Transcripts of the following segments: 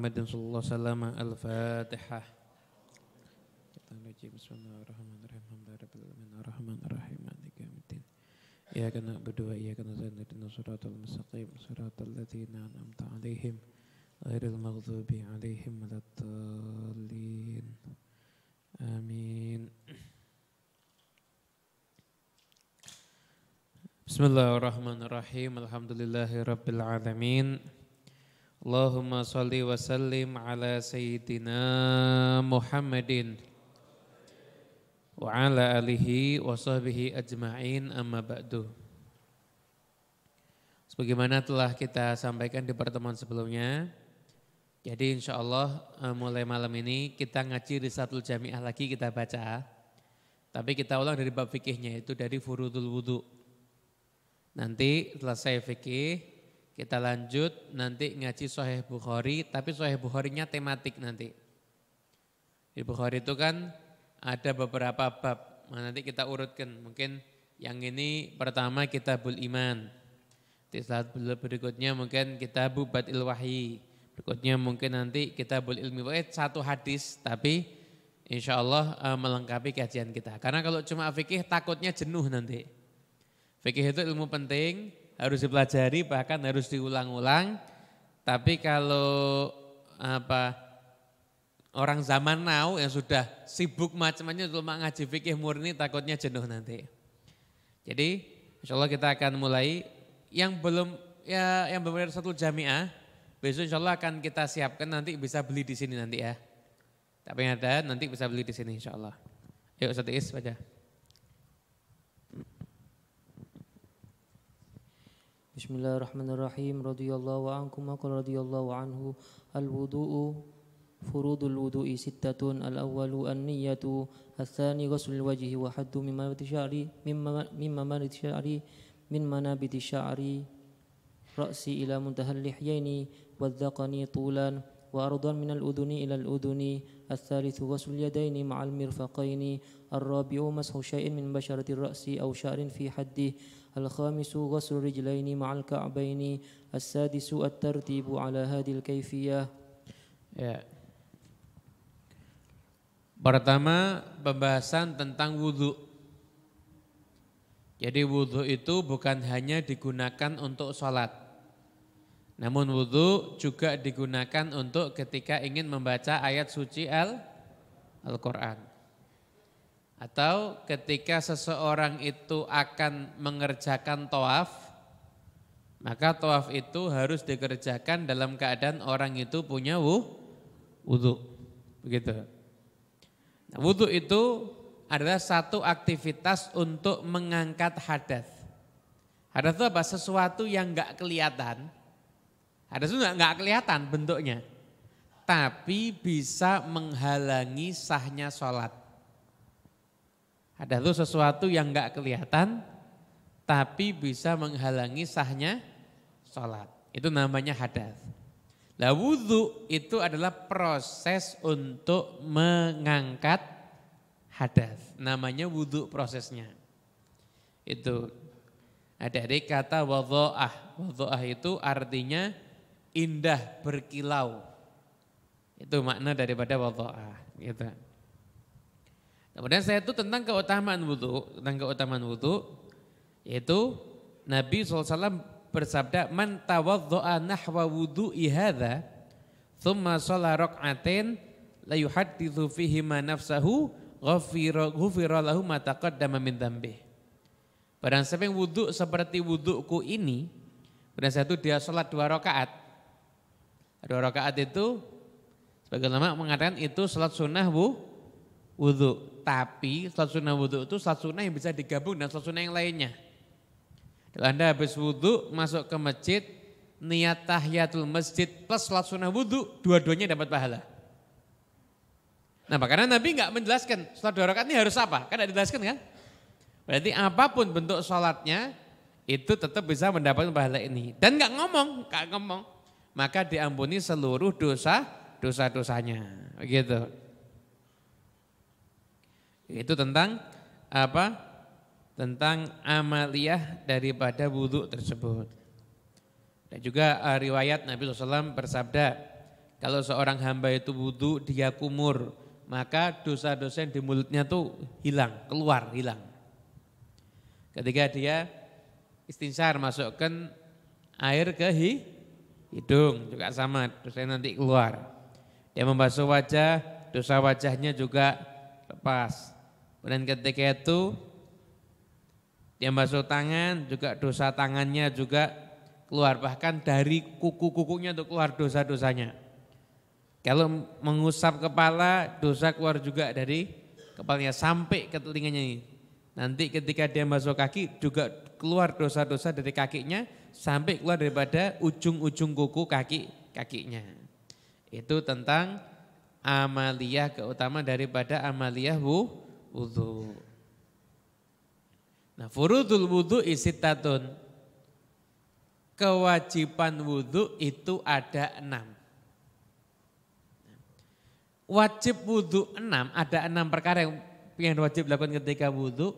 محمد صلى الله عليه وسلم الفاتحة kita menuju Bismillahirrahmanirrahim Alhamdulillahirrahmanirrahim Ar-Rahmanirrahim Maliki yaumiddin Iyyaka na'budu wa iyyaka nasta'in Ihdinas siratal mustaqim siratal ladzina an'amta 'alaihim ghairil maghdubi 'alaihim waladdallin Amin Bismillahirrahmanirrahim Alhamdulillahirabbil alamin Allahumma salli wa sallim ala sayyidina Muhammadin wa ala alihi wa sahbihi ajma'in amma Sebagaimana telah kita sampaikan di pertemuan sebelumnya, jadi insya Allah eh, mulai malam ini kita ngaji di satu Jamiah lagi kita baca, tapi kita ulang dari bab fikihnya itu dari furudul wudhu. Nanti selesai fikih, kita lanjut nanti ngaji Sahih Bukhari, tapi Sahih Bukhari-nya tematik nanti. Di Bukhari itu kan ada beberapa bab, nah, nanti kita urutkan. Mungkin yang ini pertama Kitabul Iman. Di saat berikutnya mungkin kita Batil Wahyi. Berikutnya mungkin nanti kita Kitabul Ilmi. Eh satu hadis, tapi insya Allah eh, melengkapi kajian kita. Karena kalau cuma fikih takutnya jenuh nanti. Fikih itu ilmu penting, harus dipelajari bahkan harus diulang-ulang. Tapi kalau apa orang zaman now yang sudah sibuk macam-macamnya cuma ngaji fikih murni takutnya jenuh nanti. Jadi insya Allah kita akan mulai yang belum ya yang belum ada satu jamiah besok insya Allah akan kita siapkan nanti bisa beli di sini nanti ya. Tapi yang ada nanti bisa beli di sini insya Allah. Yuk satu Is baca. بسم الله الرحمن الرحيم رضي الله عنكم وقال رضي الله عنه الوضوء فروض الوضوء ستة الأول النية الثاني غسل الوجه وحد من منابت الشعر من منابت الشعر من منابت الشعر رأسي إلى منتهى اللحيين والذقن طولا وأرضا من الأذن إلى الأذن الثالث غسل اليدين مع المرفقين الرابع مسح شيء من بشرة الرأس أو شعر في حده الخامس غسل الرجلين مع الكعبين السادس الترتيب على هذه الكيفية ya. Pertama pembahasan tentang wudhu Jadi wudhu itu bukan hanya digunakan untuk sholat Namun wudhu juga digunakan untuk ketika ingin membaca ayat suci Al-Quran atau ketika seseorang itu akan mengerjakan toaf, maka toaf itu harus dikerjakan dalam keadaan orang itu punya wudhu. Begitu. Nah, wudhu itu adalah satu aktivitas untuk mengangkat hadas. Hadas itu apa? Sesuatu yang nggak kelihatan. Hadas itu nggak kelihatan bentuknya. Tapi bisa menghalangi sahnya sholat. Ada tuh sesuatu yang nggak kelihatan tapi bisa menghalangi sahnya sholat. Itu namanya hadas. Lah wudhu itu adalah proses untuk mengangkat hadas. Namanya wudhu prosesnya. Itu. Ada dari kata wadho'ah. Wadho'ah itu artinya indah berkilau. Itu makna daripada wadho'ah. Gitu. Kemudian saya itu tentang keutamaan wudhu, tentang keutamaan wudhu, yaitu Nabi SAW bersabda, Man tawadzo'a nahwa wudhu ihada, thumma sholah rak'atin, layuhadithu fihima nafsahu, ghafira lahu mataqad dama min dhambih. Barang saya yang wudhu seperti wudhuku ini, saya itu dia sholat dua rakaat. Dua rakaat itu, sebagai lama mengatakan itu sholat sunnah wudhu, wudhu. Tapi sholat sunnah wudhu itu sholat sunnah yang bisa digabung dengan sholat sunnah yang lainnya. Kalau Anda habis wudhu masuk ke masjid, niat tahiyatul masjid plus sholat sunnah wudhu, dua-duanya dapat pahala. Nah makanya Nabi nggak menjelaskan sholat dua rakaat ini harus apa, kan ada dijelaskan kan? Berarti apapun bentuk sholatnya itu tetap bisa mendapatkan pahala ini. Dan nggak ngomong, nggak ngomong. Maka diampuni seluruh dosa, dosa-dosanya. Begitu. Itu tentang apa? Tentang amaliyah daripada wudhu tersebut. Dan juga uh, riwayat Nabi SAW bersabda, kalau seorang hamba itu wudhu dia kumur, maka dosa-dosa yang di mulutnya tuh hilang, keluar, hilang. Ketika dia istinsar masukkan air ke hidung juga sama dosanya nanti keluar. Dia membasuh wajah, dosa wajahnya juga lepas. Kemudian ketika itu dia masuk tangan, juga dosa tangannya juga keluar. Bahkan dari kuku-kukunya untuk keluar dosa-dosanya. Kalau mengusap kepala, dosa keluar juga dari kepalanya sampai ke telinganya ini. Nanti ketika dia masuk kaki juga keluar dosa-dosa dari kakinya sampai keluar daripada ujung-ujung kuku kaki kakinya. Itu tentang amaliyah keutamaan daripada amaliyah wudu wudhu. Nah, furudul wudhu isitatun. Kewajiban wudhu itu ada enam. Wajib wudhu enam, ada enam perkara yang, yang wajib dilakukan ketika wudhu.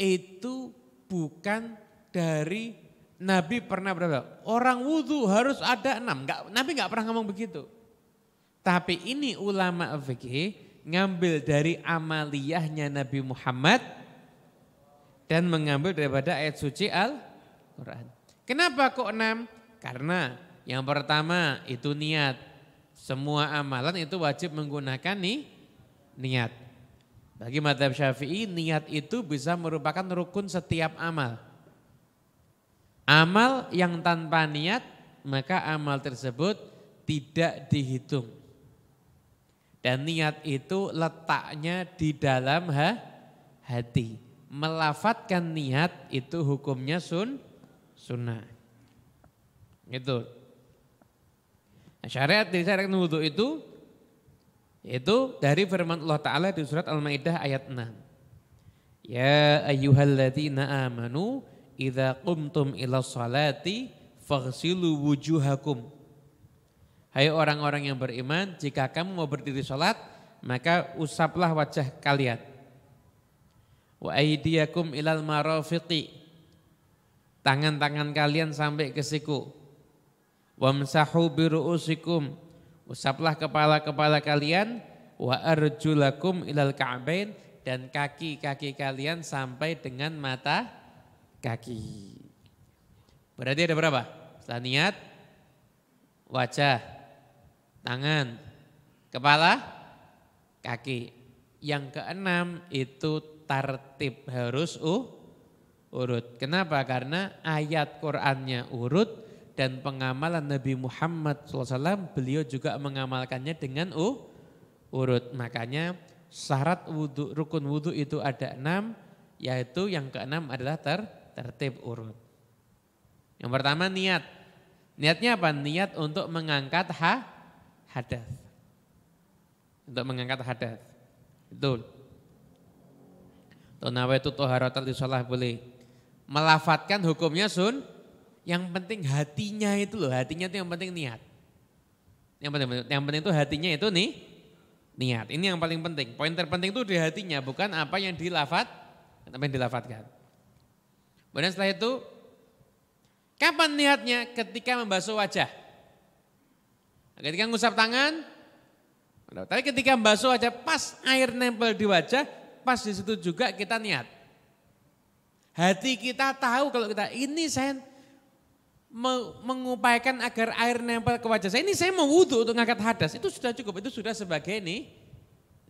Itu bukan dari Nabi pernah berapa? Orang wudhu harus ada enam. nggak Nabi nggak pernah ngomong begitu. Tapi ini ulama fikih ngambil dari amaliyahnya Nabi Muhammad dan mengambil daripada ayat suci Al-Quran. Kenapa kok enam? Karena yang pertama itu niat. Semua amalan itu wajib menggunakan nih niat. Bagi madhab syafi'i niat itu bisa merupakan rukun setiap amal. Amal yang tanpa niat maka amal tersebut tidak dihitung. Dan niat itu letaknya di dalam ha, hati. Melafatkan niat itu hukumnya sun, sunnah. Gitu. Nah, syariat dari syariat wudhu itu itu dari firman Allah Ta'ala di surat Al-Ma'idah ayat 6. Ya ayyuhalladzina amanu idha qumtum ila salati faghsilu wujuhakum Hai orang-orang yang beriman, jika kamu mau berdiri sholat, maka usaplah wajah kalian. Wa aidiyakum ilal marafiqi. Tangan-tangan kalian sampai ke siku. Wa Wamsahu biru'usikum. Usaplah kepala-kepala kalian. Wa arjulakum ilal ka'bain. Dan kaki-kaki kalian sampai dengan mata kaki. Berarti ada berapa? Setelah niat, wajah, tangan, kepala, kaki. Yang keenam itu tertib harus uh, urut. Kenapa? Karena ayat Qur'annya urut dan pengamalan Nabi Muhammad SAW beliau juga mengamalkannya dengan uh, urut. Makanya syarat wudhu, rukun wudhu itu ada enam, yaitu yang keenam adalah ter, tertib urut. Yang pertama niat. Niatnya apa? Niat untuk mengangkat hak hadas. Untuk mengangkat hadas. Betul. Tunawa itu di sholat boleh. Melafatkan hukumnya sun. Yang penting hatinya itu loh. Hatinya itu yang penting niat. Yang penting, yang penting itu hatinya itu nih niat. Ini yang paling penting. Poin terpenting itu di hatinya, bukan apa yang dilafat, apa yang dilafatkan. Kemudian setelah itu, kapan niatnya? Ketika membasuh wajah. Ketika ngusap tangan, tapi ketika basuh aja pas air nempel di wajah, pas di situ juga kita niat. Hati kita tahu kalau kita ini saya mengupayakan agar air nempel ke wajah saya. Ini saya mau wudhu untuk ngangkat hadas. Itu sudah cukup, itu sudah sebagai nih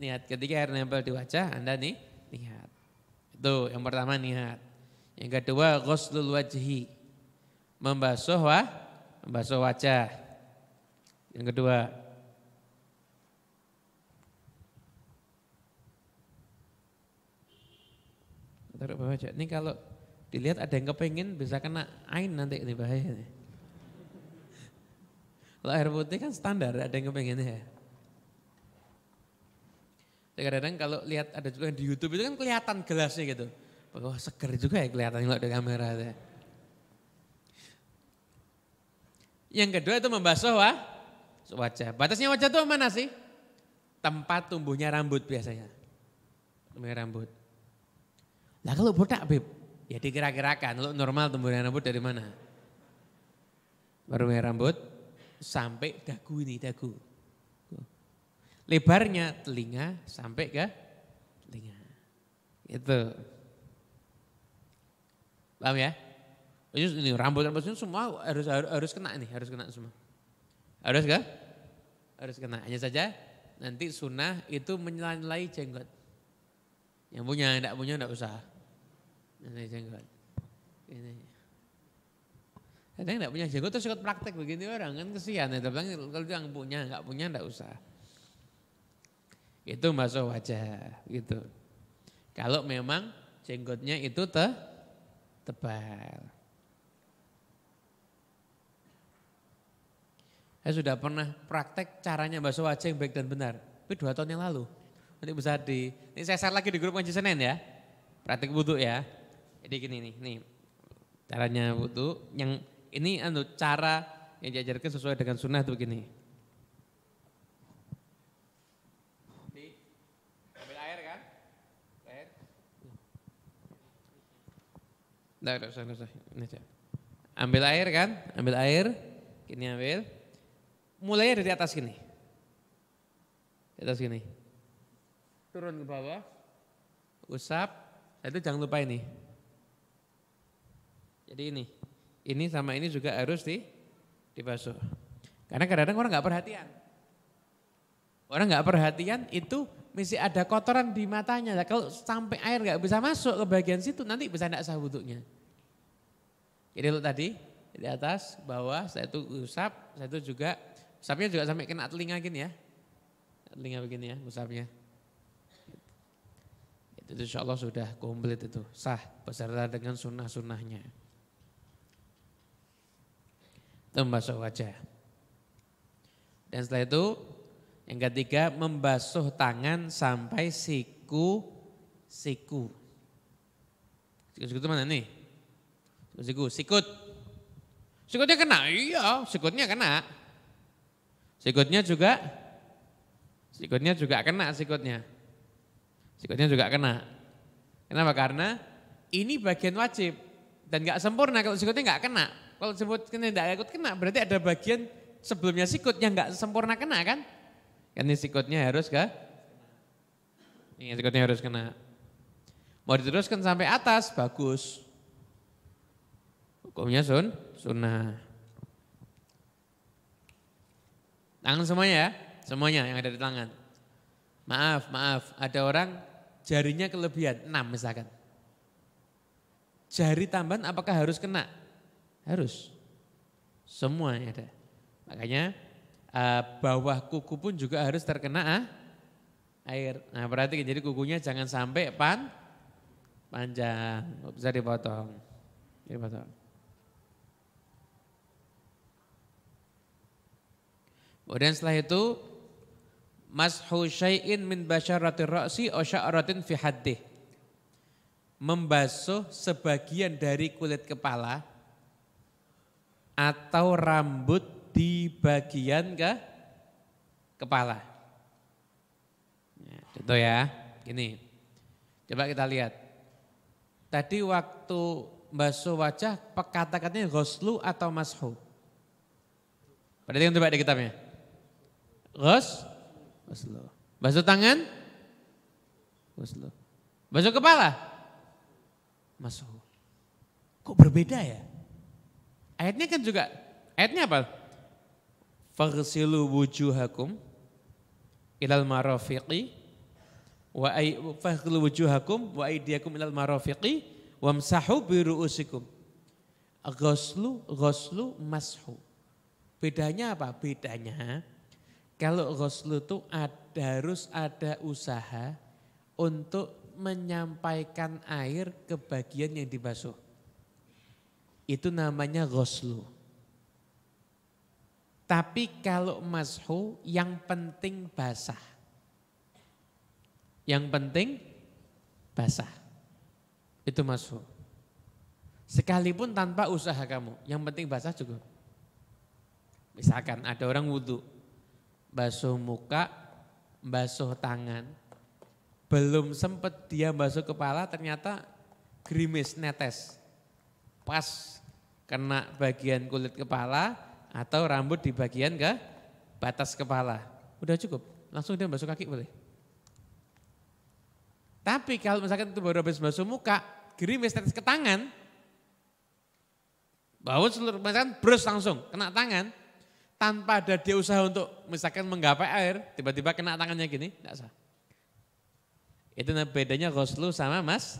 niat. Ketika air nempel di wajah, Anda nih niat. Itu yang pertama niat. Yang kedua ghuslul wajhi. Membasuh wah, membasuh wajah. Yang kedua, taruh bawah aja. Ini kalau dilihat ada yang kepengen bisa kena ain nanti ini bahaya. Kalau air putih kan standar ada yang kepengen kepengennya. Ya, kadang-kadang kalau lihat ada juga di YouTube itu kan kelihatan gelasnya gitu. Wah seger juga ya kelihatan kalau ada kamera. Ya. Yang kedua itu membasuh wah wajah. Batasnya wajah itu mana sih? Tempat tumbuhnya rambut biasanya. Tumbuhnya rambut. Nah kalau botak, Beb, ya digerak-gerakan. Lu normal tumbuhnya rambut dari mana? Baru rambut sampai dagu ini, dagu. Lebarnya telinga sampai ke telinga. Itu. Paham ya? Ini rambut-rambut semua harus, harus harus kena nih, harus kena semua. Harus gak? harus kena. Hanya saja nanti sunnah itu menyelai jenggot. Yang punya, tidak punya tidak usah. Ini jenggot. Ini. Kadang tidak punya jenggot terus ikut praktek begini orang kan kesian. Ya. Tapi kalau yang punya, nggak punya tidak usah. Itu masuk wajah gitu. Kalau memang jenggotnya itu te tebal. Saya eh, sudah pernah praktek caranya bakso wajah yang baik dan benar. Tapi dua tahun yang lalu. Nanti bisa di, ini saya share lagi di grup Majelis Senin ya. Praktek butuh ya. Jadi gini nih, nih caranya butuh Yang ini anu cara yang diajarkan sesuai dengan sunnah tuh begini. Di, ambil air kan? usah, Ini aja. Ambil air kan? Ambil air. Gini ambil mulainya dari atas sini. Di atas sini. Turun ke bawah. Usap. Nah, itu jangan lupa ini. Jadi ini. Ini sama ini juga harus di dibasuh. Karena kadang-kadang orang nggak perhatian. Orang nggak perhatian itu mesti ada kotoran di matanya. Nah, kalau sampai air nggak bisa masuk ke bagian situ nanti bisa enggak sah butuhnya. Jadi lo tadi di atas, bawah, saya itu usap, saya itu juga Musafnya juga sampai kena telinga gini ya. Telinga begini ya musafnya. Itu insya Allah sudah komplit itu. Sah beserta dengan sunnah-sunnahnya. Itu membasuh wajah. Dan setelah itu yang ketiga membasuh tangan sampai siku siku. Siku-siku itu mana nih? Siku-siku, sikut. Sikutnya kena, iya sikutnya kena. Sikutnya juga sikutnya juga kena sikutnya. Sikutnya juga kena. Kenapa? Karena ini bagian wajib dan nggak sempurna kalau sikutnya nggak kena. Kalau sikutnya tidak ikut kena berarti ada bagian sebelumnya sikut yang nggak sempurna kena kan? Kan ini sikutnya harus ke? Ini sikutnya harus kena. Mau diteruskan sampai atas, bagus. Hukumnya sun, sunnah. Tangan semuanya ya, semuanya yang ada di tangan. Maaf, maaf, ada orang jarinya kelebihan, enam misalkan. Jari tambahan apakah harus kena? Harus. Semuanya ada. Makanya uh, bawah kuku pun juga harus terkena ah, air. Nah berarti jadi kukunya jangan sampai pan panjang, bisa dipotong. Dipotong. Kemudian setelah itu mashu syai'in min basyaratir ra'si aw sya'ratin fi haddih. Membasuh sebagian dari kulit kepala atau rambut di bagian ke kepala. Ya, contoh ya, gini. Coba kita lihat. Tadi waktu basuh wajah, kata-katanya ghuslu atau mashu? Perhatikan coba di kitabnya. Ros? Ghuslu. Basuh tangan? Ghuslu. Basuh kepala? Masuk. Kok berbeda ya? Ayatnya kan juga, ayatnya apa? Fagsilu wujuhakum ilal marafiqi wa ay fakhlu wujuhakum wa aydiyakum ilal marafiqi wamsahu bi ru'usikum. Ghuslu, ghuslu mashu. Bedanya apa? Bedanya kalau Rasulullah itu ada, harus ada usaha untuk menyampaikan air ke bagian yang dibasuh. Itu namanya ghoslu. Tapi kalau mashu yang penting basah. Yang penting basah. Itu masuk. Sekalipun tanpa usaha kamu, yang penting basah cukup. Misalkan ada orang wudhu, basuh muka, basuh tangan. Belum sempat dia basuh kepala ternyata gerimis netes. Pas kena bagian kulit kepala atau rambut di bagian ke batas kepala. Udah cukup, langsung dia basuh kaki boleh. Tapi kalau misalkan itu baru habis basuh muka, gerimis netes ke tangan, bau seluruh misalkan brus langsung, kena tangan, tanpa ada dia usaha untuk misalkan menggapai air, tiba-tiba kena tangannya gini, enggak sah. Itu bedanya Roslu sama mas.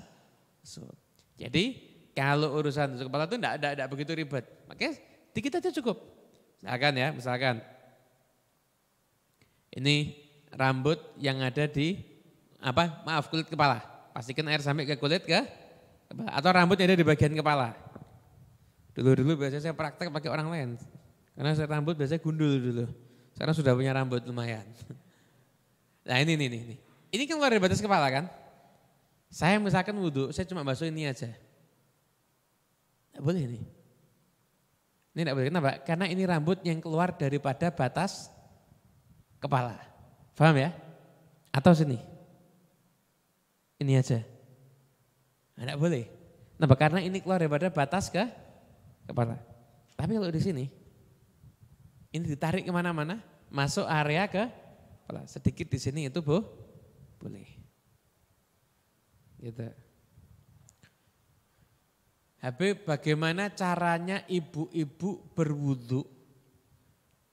Jadi kalau urusan tusuk kepala itu enggak, enggak, enggak begitu ribet. Makanya dikit aja cukup. Misalkan ya, misalkan. Ini rambut yang ada di apa? Maaf kulit kepala. Pastikan air sampai ke kulit ke atau rambut yang ada di bagian kepala. Dulu-dulu biasanya saya praktek pakai orang lain. Karena saya rambut biasanya gundul dulu. Sekarang sudah punya rambut lumayan. Nah ini nih, nih, Ini kan luar dari batas kepala kan? Saya misalkan wudhu, saya cuma basuh ini aja. Nggak boleh ini. Ini tidak boleh, kenapa? Karena ini rambut yang keluar daripada batas kepala. Paham ya? Atau sini. Ini aja. Tidak nah, boleh. Kenapa? Karena ini keluar daripada batas ke kepala. Tapi kalau di sini, ini ditarik kemana-mana, masuk area ke kepala. Sedikit di sini itu bu, boleh. Gitu. Habib, bagaimana caranya ibu-ibu berwudu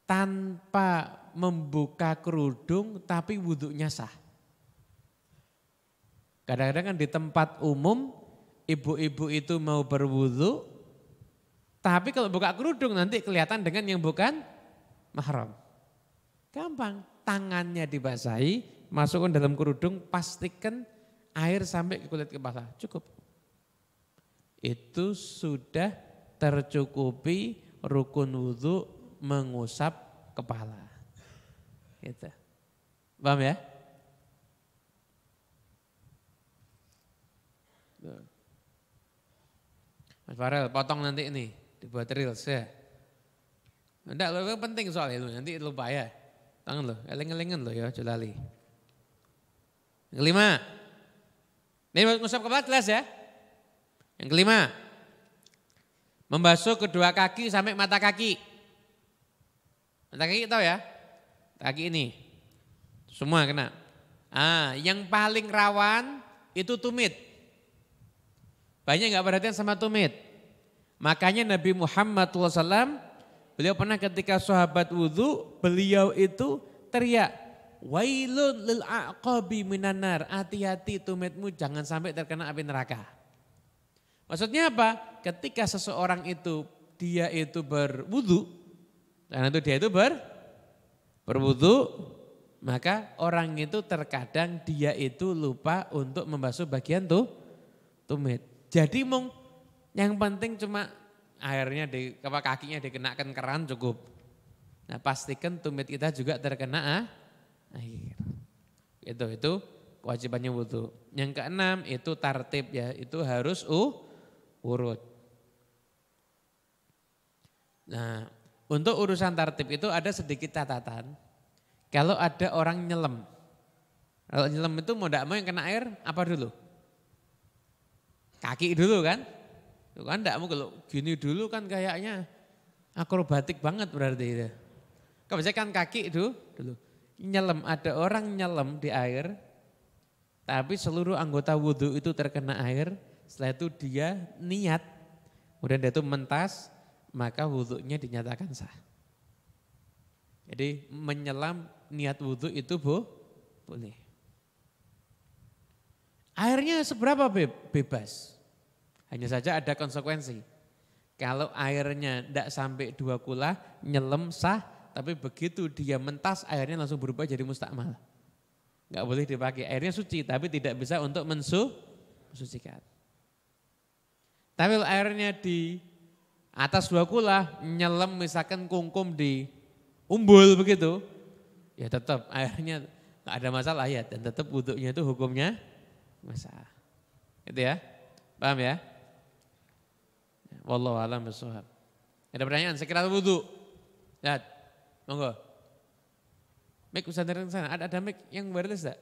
tanpa membuka kerudung tapi wudhunya sah? Kadang-kadang kan di tempat umum ibu-ibu itu mau berwudu tapi kalau buka kerudung nanti kelihatan dengan yang bukan mahram. Gampang, tangannya dibasahi, masukkan dalam kerudung, pastikan air sampai ke kulit kepala, cukup. Itu sudah tercukupi rukun wudhu mengusap kepala. Gitu. Paham ya? Mas Farel, potong nanti ini, dibuat reels ya. Enggak, lo penting soal itu nanti lupa ya. Tangan lo, eleng-elengan lo ya, jelali. Yang kelima, ini ngusap kepala jelas ya. Yang kelima, membasuh kedua kaki sampai mata kaki. Mata kaki tahu ya, kaki ini, semua kena. Ah, yang paling rawan itu tumit. Banyak nggak perhatian sama tumit. Makanya Nabi Muhammad SAW Beliau pernah ketika sahabat wudhu, beliau itu teriak, Wailun lil aqabi minanar, hati-hati tumitmu jangan sampai terkena api neraka. Maksudnya apa? Ketika seseorang itu, dia itu berwudhu, dan itu dia itu ber, berwudhu, maka orang itu terkadang dia itu lupa untuk membasuh bagian tuh tumit. Jadi mong yang penting cuma akhirnya di apa kakinya dikenakan keran cukup. Nah, pastikan tumit kita juga terkena ah, air. Itu itu kewajibannya wudhu. Yang keenam itu tartib ya, itu harus uh, urut. Nah, untuk urusan tartib itu ada sedikit catatan. Kalau ada orang nyelam, kalau nyelam itu mau tidak mau yang kena air apa dulu? Kaki dulu kan? Itu kan enggak kalau gini dulu kan kayaknya akrobatik banget berarti itu. kan kaki itu dulu nyelam, ada orang nyelam di air, tapi seluruh anggota wudhu itu terkena air, setelah itu dia niat, kemudian dia itu mentas, maka wudhunya dinyatakan sah. Jadi menyelam niat wudhu itu bu, boleh. Airnya seberapa bebas? Hanya saja ada konsekuensi. Kalau airnya tidak sampai dua kula, nyelam sah, tapi begitu dia mentas airnya langsung berubah jadi mustakmal. Enggak boleh dipakai. Airnya suci tapi tidak bisa untuk mensu, mensucikan. Tapi kalau airnya di atas dua kula, nyelam misalkan kungkum di umbul begitu, ya tetap airnya tidak ada masalah ya dan tetap wuduknya itu hukumnya masalah. Gitu ya, paham ya? Wallahu a'lam bishawab. Ada pertanyaan sekitar wudu? Ya. Monggo. Mik usah dari sana. Ada ada mik yang wireless enggak?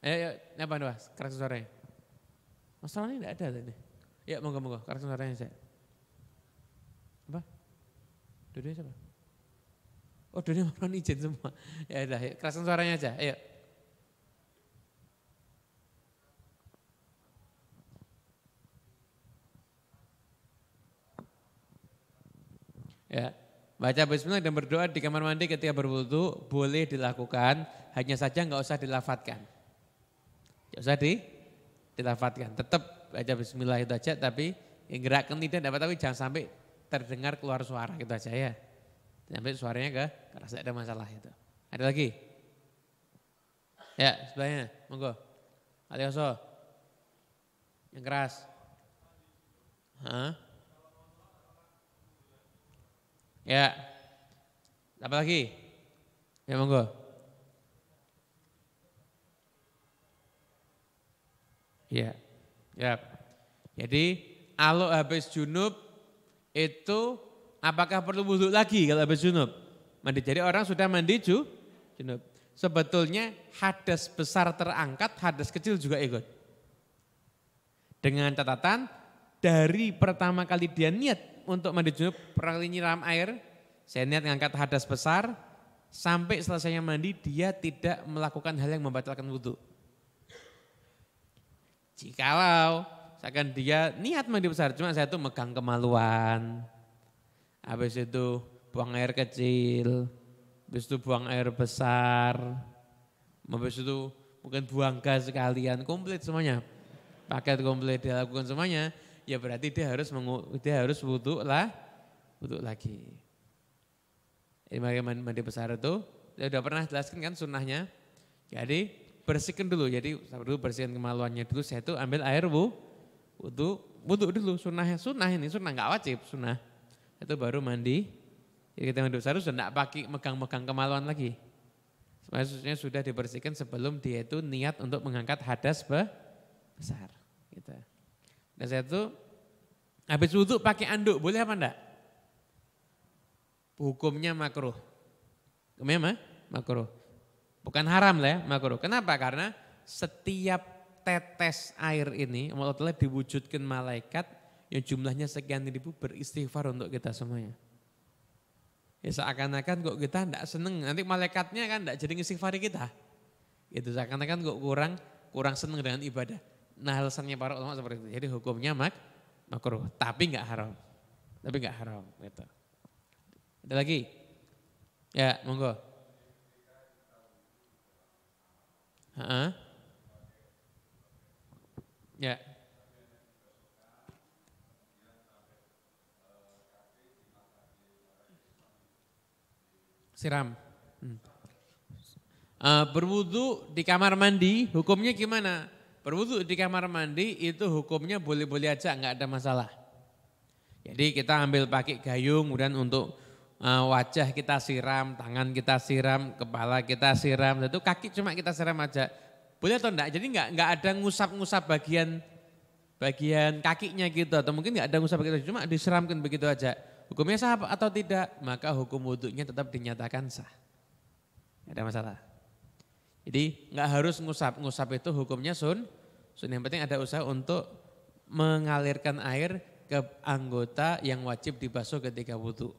Ayo, ayo, apa nih mas? Keras suaranya. Masalahnya enggak ada tadi. Ya, monggo, monggo. Keras suaranya saya. Apa? Dudunya siapa? Oh, dunia mau izin semua. Ya udah, Keras suaranya aja. Ayo. Ya. Baca bismillah dan berdoa di kamar mandi ketika berwudu boleh dilakukan, hanya saja enggak usah dilafatkan. Nggak usah di, dilafatkan. Tetap baca bismillah itu aja tapi yang gerakkan tidak dapat tapi jangan sampai terdengar keluar suara gitu aja ya. Sampai suaranya ke kerasa ada masalah itu. Ada lagi? Ya, sebelahnya. Monggo. Alioso. Yang keras. Hah? Ya. Apa lagi? Ya monggo. Ya. Ya. Jadi kalau habis junub itu apakah perlu wudhu lagi kalau habis junub? Mandi. Jadi orang sudah mandi ju, junub. Sebetulnya hadas besar terangkat, hadas kecil juga ikut. Dengan catatan dari pertama kali dia niat untuk mandi junub pertama ram nyiram air, saya niat ngangkat hadas besar, sampai selesainya mandi dia tidak melakukan hal yang membatalkan wudhu. Jikalau seakan dia niat mandi besar, cuma saya tuh megang kemaluan, habis itu buang air kecil, habis itu buang air besar, habis itu mungkin buang gas sekalian, komplit semuanya. Paket komplit dilakukan semuanya ya berarti dia harus mengu, dia harus butuh lah, butuh lagi. Ini bagaimana mandi besar itu, saya sudah pernah jelaskan kan sunnahnya. Jadi bersihkan dulu, jadi dulu bersihkan kemaluannya dulu, saya itu ambil air bu, butuh butuh dulu, sunnahnya, sunnah ini, sunnah nggak wajib, sunnah. Itu baru mandi, jadi kita mandi besar sudah tidak pakai megang-megang kemaluan lagi. Maksudnya sudah dibersihkan sebelum dia itu niat untuk mengangkat hadas besar. Gitu saya tuh habis wudhu pakai anduk boleh apa enggak? Hukumnya makruh. Hukumnya Makruh. Bukan haram lah ya, makruh. Kenapa? Karena setiap tetes air ini Allah telah diwujudkan malaikat yang jumlahnya sekian ribu beristighfar untuk kita semuanya. Ya seakan-akan kok kita enggak seneng, nanti malaikatnya kan enggak jadi istighfar kita. Itu seakan-akan kok kurang kurang seneng dengan ibadah. Nah alasannya para ulama seperti itu. Jadi hukumnya mak makruh, tapi nggak haram. Tapi nggak haram gitu. Ada lagi? Ya, monggo. Heeh. Ya. Siram. Hmm. Uh, berwudu di kamar mandi, hukumnya gimana? berwudu di kamar mandi itu hukumnya boleh-boleh aja nggak ada masalah. Jadi kita ambil pakai gayung kemudian untuk eh, wajah kita siram, tangan kita siram, kepala kita siram, itu kaki cuma kita siram aja. Boleh atau enggak? Jadi enggak enggak ada ngusap-ngusap bagian bagian kakinya gitu atau mungkin enggak ada ngusap begitu cuma disiramkan begitu aja. Hukumnya sah atau tidak? Maka hukum wudunya tetap dinyatakan sah. Ada masalah? Jadi nggak harus ngusap, ngusap itu hukumnya sun. Sun yang penting ada usaha untuk mengalirkan air ke anggota yang wajib dibasuh ketika wudhu.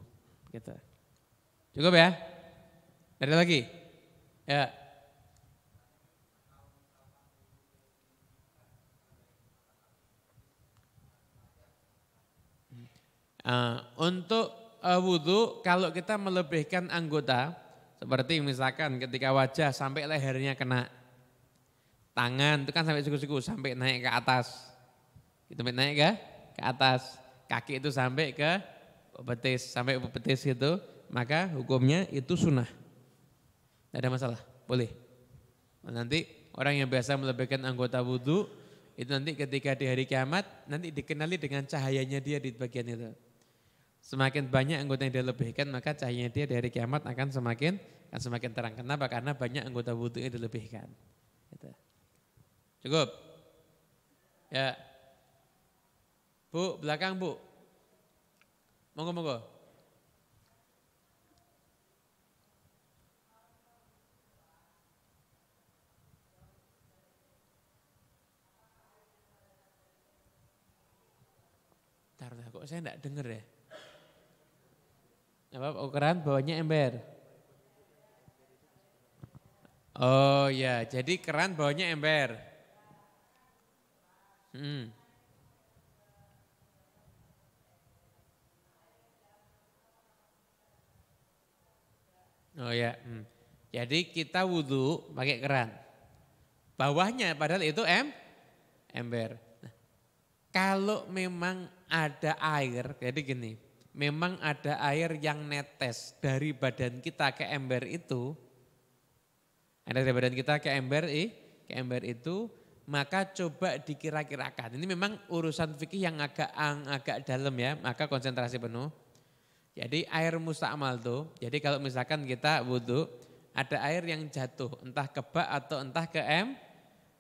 Gitu. Cukup ya? Ada lagi? Ya. Uh, untuk uh, eh, wudhu, kalau kita melebihkan anggota, seperti misalkan ketika wajah sampai lehernya kena. Tangan itu kan sampai siku-siku, sampai naik ke atas. Itu sampai naik ke, ke atas. Kaki itu sampai ke betis, sampai ke betis itu Maka hukumnya itu sunnah. Tidak ada masalah, boleh. Nanti orang yang biasa melebihkan anggota wudhu, itu nanti ketika di hari kiamat, nanti dikenali dengan cahayanya dia di bagian itu. Semakin banyak anggota yang dilebihkan maka cahayanya dia dari kiamat akan semakin akan semakin terang. Kenapa? Karena banyak anggota yang dilebihkan. Gitu. Cukup. Ya. Bu, belakang bu. Monggo, monggo. Bentar, kok saya enggak dengar ya? Apa ukuran bawahnya ember? Oh ya, jadi keran bawahnya ember. Hmm. Oh ya, hmm. jadi kita wudhu pakai keran. Bawahnya padahal itu em, ember. Nah, kalau memang ada air, jadi gini, memang ada air yang netes dari badan kita ke ember itu, ada dari badan kita ke ember, eh, ke ember itu, maka coba dikira-kirakan. Ini memang urusan fikih yang agak ang, agak dalam ya, maka konsentrasi penuh. Jadi air mustamal itu, jadi kalau misalkan kita wudhu, ada air yang jatuh, entah ke bak atau entah ke em,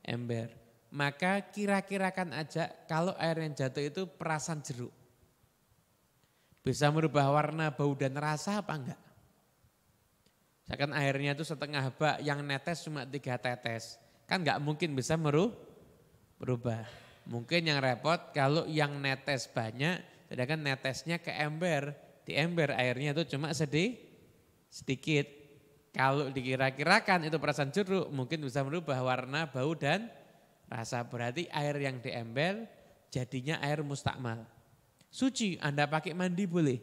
ember. Maka kira-kirakan aja kalau air yang jatuh itu perasan jeruk. Bisa merubah warna, bau dan rasa apa enggak? Misalkan airnya itu setengah bak, yang netes cuma tiga tetes. Kan enggak mungkin bisa meru, merubah. Mungkin yang repot kalau yang netes banyak, sedangkan netesnya ke ember. Di ember airnya itu cuma sedih, sedikit. Kalau dikira-kirakan itu perasaan jeruk, mungkin bisa merubah warna, bau, dan rasa. Berarti air yang di ember jadinya air mustakmal. Suci Anda pakai mandi boleh,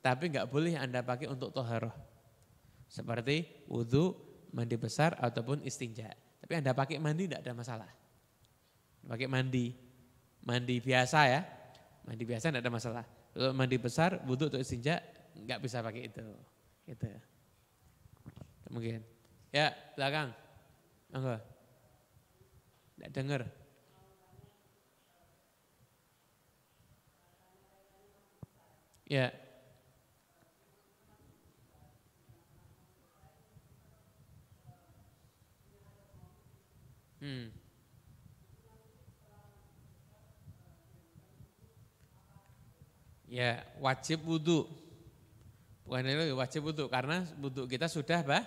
tapi enggak boleh Anda pakai untuk toharoh. Seperti wudhu, mandi besar ataupun istinja. Tapi Anda pakai mandi tidak ada masalah. Pakai mandi, mandi biasa ya, mandi biasa tidak ada masalah. Untuk mandi besar, wudhu untuk istinja enggak bisa pakai itu. Gitu. Mungkin. Ya, belakang. Enggak. Enggak dengar. Ya. Hmm. Ya, wajib wudhu. Bukan itu wajib wudhu karena wudhu kita sudah bah,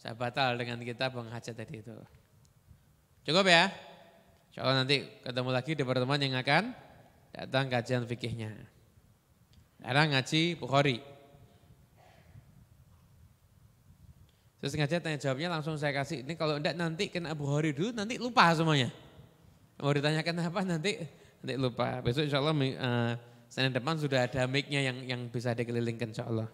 sudah batal dengan kita penghajat tadi itu. Cukup ya. Insya Allah nanti ketemu lagi di pertemuan yang akan datang kajian fikihnya. Sekarang ngaji Bukhari. Terus sengaja tanya jawabnya langsung saya kasih. Ini kalau enggak nanti kena Bukhari dulu nanti lupa semuanya. Mau ditanyakan apa nanti nanti lupa. Besok insya Allah uh, Senin depan sudah ada mic-nya yang, yang bisa dikelilingkan insya Allah.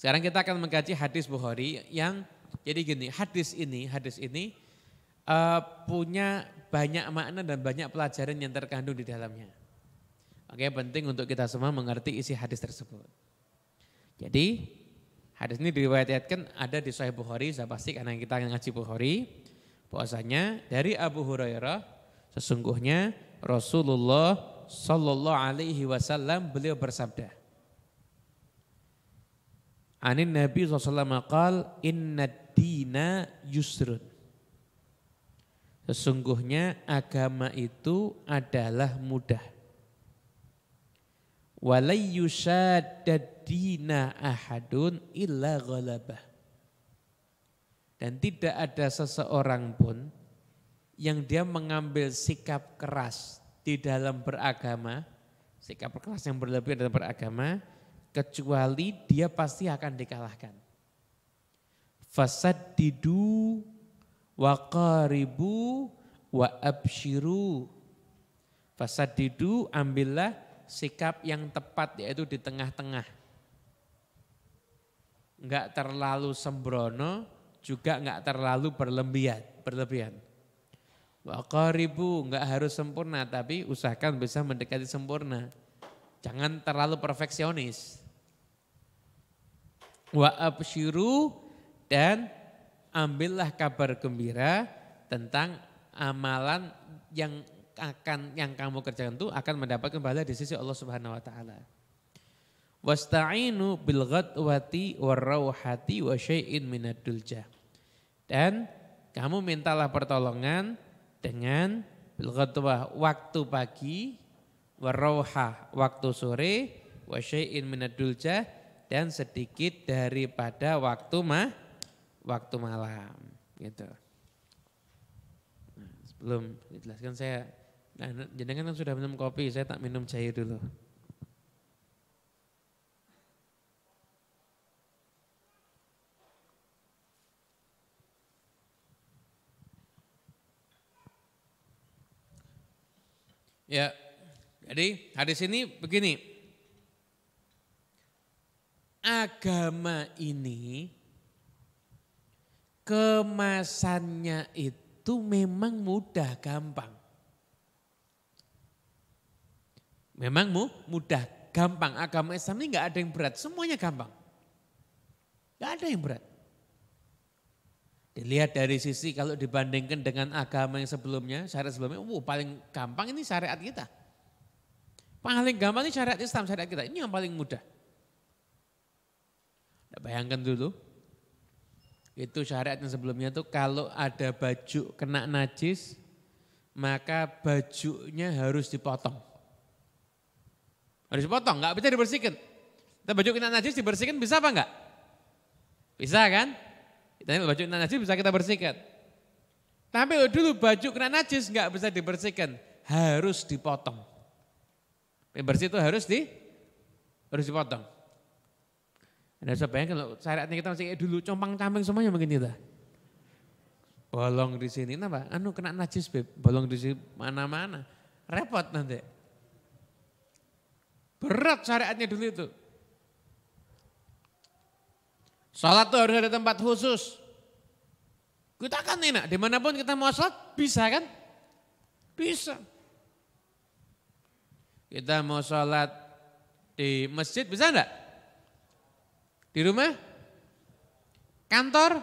Sekarang kita akan mengkaji hadis Bukhari yang jadi gini, hadis ini, hadis ini uh, punya banyak makna dan banyak pelajaran yang terkandung di dalamnya. Makanya penting untuk kita semua mengerti isi hadis tersebut. Jadi hadis ini diriwayatkan ada di Sahih Bukhari, saya pasti karena kita ngaji Bukhari, bahwasanya dari Abu Hurairah sesungguhnya Rasulullah Shallallahu Alaihi Wasallam beliau bersabda. Anin Nabi SAW qal inna dina yusrun. Sesungguhnya agama itu adalah mudah. Walayyushadadina ahadun illa ghalabah. Dan tidak ada seseorang pun yang dia mengambil sikap keras di dalam beragama, sikap keras yang berlebih dalam beragama, kecuali dia pasti akan dikalahkan. didu wa qaribu wa abshiru. didu ambillah sikap yang tepat yaitu di tengah-tengah. Enggak terlalu sembrono, juga enggak terlalu berlebihan. berlebihan. Wakaribu enggak harus sempurna, tapi usahakan bisa mendekati sempurna. Jangan terlalu perfeksionis. Wa'absyiru dan ambillah kabar gembira tentang amalan yang akan yang kamu kerjakan itu akan mendapatkan pahala di sisi Allah Subhanahu wa taala. Wasta'inu bil ghadwati warauhati wa syai'in minad Dan kamu mintalah pertolongan dengan bil ghadwah waktu pagi, warauha waktu sore, wa syai'in minad dan sedikit daripada waktu mah waktu malam gitu. Belum nah, sebelum dijelaskan saya Nah, jenengan kan sudah minum kopi, saya tak minum jahe dulu. Ya, jadi hadis ini begini. Agama ini kemasannya itu memang mudah gampang. Memang mudah, gampang. Agama Islam ini nggak ada yang berat, semuanya gampang. Nggak ada yang berat. Dilihat dari sisi kalau dibandingkan dengan agama yang sebelumnya, syariat sebelumnya, wow, paling gampang ini syariat kita. Paling gampang ini syariat Islam, syariat kita. Ini yang paling mudah. Nah, bayangkan dulu, itu syariat yang sebelumnya itu kalau ada baju kena najis, maka bajunya harus dipotong. Harus dipotong, nggak bisa dibersihkan. Kita baju kena najis dibersihkan bisa apa enggak? Bisa kan? Kita baju kena najis bisa kita bersihkan. Tapi dulu baju kena najis nggak bisa dibersihkan, harus dipotong. Bersih itu harus di harus dipotong. Anda bisa bayangkan kalau syariatnya kita masih dulu compang camping semuanya begini dah. Bolong di sini, kenapa? Anu kena najis beb, bolong di sini mana-mana. Repot nanti. Berat syariatnya dulu itu. Sholat tuh harus ada tempat khusus. Kita kan enak, dimanapun kita mau sholat bisa kan? Bisa. Kita mau sholat di masjid bisa enggak? Di rumah? Kantor?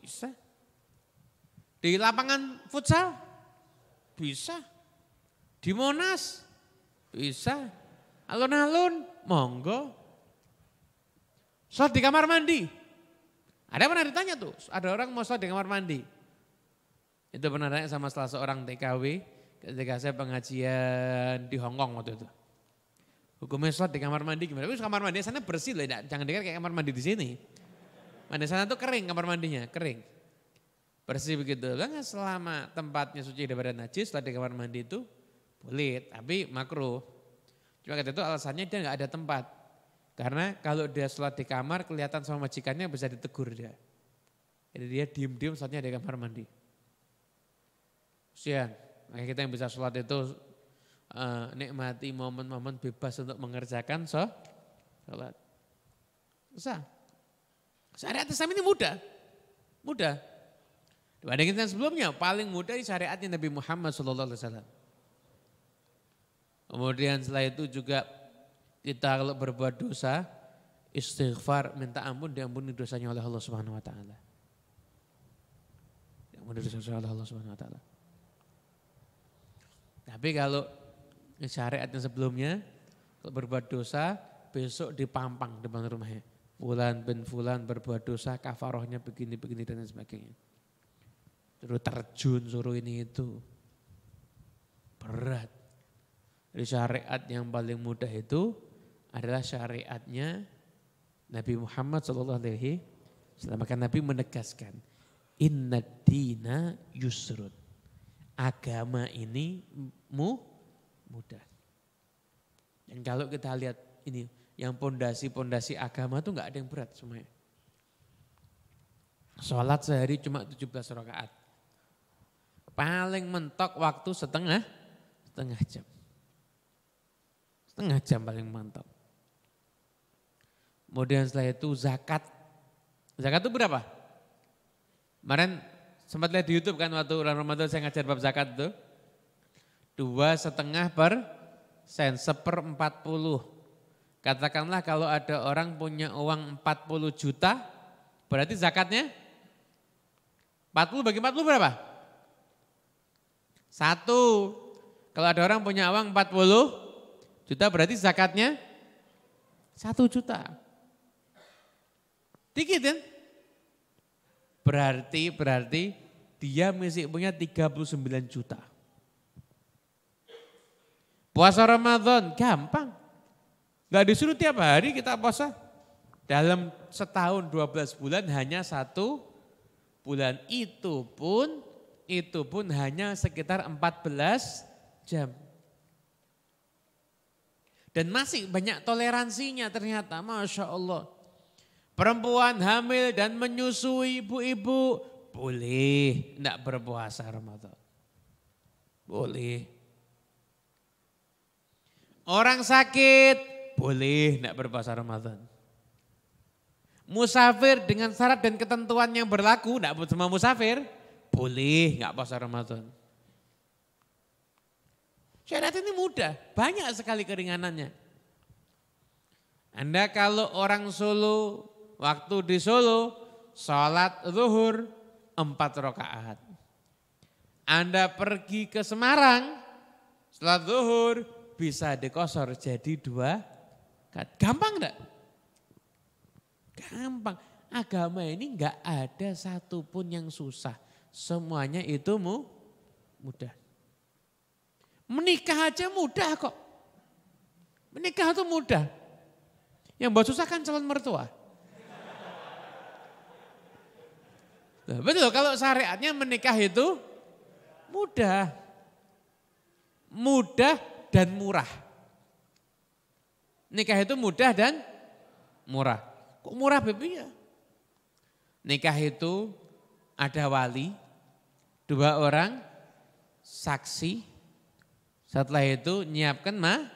Bisa. Di lapangan futsal? Bisa. Di Monas? Bisa. Alun-alun, monggo. Sholat di kamar mandi. Ada pernah ditanya tuh, ada orang mau sholat di kamar mandi. Itu pernah tanya sama salah seorang TKW ketika saya pengajian di Hongkong waktu itu. Hukumnya sholat di kamar mandi gimana? Tapi kamar mandi sana bersih loh, jangan dengar kayak kamar mandi di sini. Mandi sana tuh kering kamar mandinya, kering. Bersih begitu. Bang, selama tempatnya suci daripada najis, sholat di kamar mandi itu boleh, tapi makruh. Cuma kata itu alasannya dia nggak ada tempat. Karena kalau dia sholat di kamar kelihatan sama majikannya bisa ditegur dia. Jadi dia diem-diem sholatnya di kamar mandi. Sian, makanya kita yang bisa sholat itu uh, nikmati momen-momen bebas untuk mengerjakan so, sholat. Usah. Syariat Islam ini mudah. Mudah. Dibandingkan sebelumnya, paling mudah syariatnya Nabi Muhammad SAW. Kemudian setelah itu juga kita kalau berbuat dosa, istighfar, minta ampun, diampuni dosanya oleh Allah Subhanahu wa taala. Diampuni dosanya oleh Allah Subhanahu wa taala. Tapi kalau syariat yang sebelumnya kalau berbuat dosa, besok dipampang depan rumahnya. Fulan bin Fulan berbuat dosa, kafarohnya begini-begini dan sebagainya. Terus terjun, suruh ini itu. Berat. Jadi syariat yang paling mudah itu adalah syariatnya Nabi Muhammad Shallallahu Alaihi Wasallam. Maka Nabi menegaskan, Inna dina yusrud. Agama ini mu mudah. Dan kalau kita lihat ini, yang pondasi-pondasi agama itu nggak ada yang berat semuanya. Sholat sehari cuma 17 rakaat. Paling mentok waktu setengah setengah jam. Setengah jam paling mantap. Kemudian setelah itu zakat. Zakat itu berapa? Kemarin sempat lihat di Youtube kan waktu bulan Ramadan saya ngajar bab zakat itu. Dua setengah per sen, empat puluh. Katakanlah kalau ada orang punya uang empat puluh juta, berarti zakatnya empat puluh bagi empat puluh berapa? Satu. Kalau ada orang punya uang empat puluh juta berarti zakatnya satu juta. Dikit kan? Berarti, berarti dia masih punya 39 juta. Puasa Ramadan gampang. Gak disuruh tiap hari kita puasa. Dalam setahun 12 bulan hanya satu bulan. Itu pun, itu pun hanya sekitar 14 jam. Dan masih banyak toleransinya ternyata, Masya Allah. Perempuan hamil dan menyusui ibu-ibu, boleh tidak berpuasa Ramadan. Boleh. Orang sakit, boleh tidak berpuasa Ramadan. Musafir dengan syarat dan ketentuan yang berlaku, tidak semua musafir, boleh tidak puasa Ramadan. Syariat ini mudah, banyak sekali keringanannya. Anda kalau orang Solo, waktu di Solo, sholat zuhur empat rakaat. Anda pergi ke Semarang, sholat zuhur bisa dikosor jadi dua. Gampang enggak? Gampang. Agama ini enggak ada satupun yang susah. Semuanya itu mudah. Menikah aja mudah kok. Menikah itu mudah. Yang buat susah kan calon mertua. Nah, betul, kalau syariatnya menikah itu mudah. Mudah dan murah. Nikah itu mudah dan murah. Kok murah Bapak ya? Nikah itu ada wali, dua orang saksi, setelah itu nyiapkan mah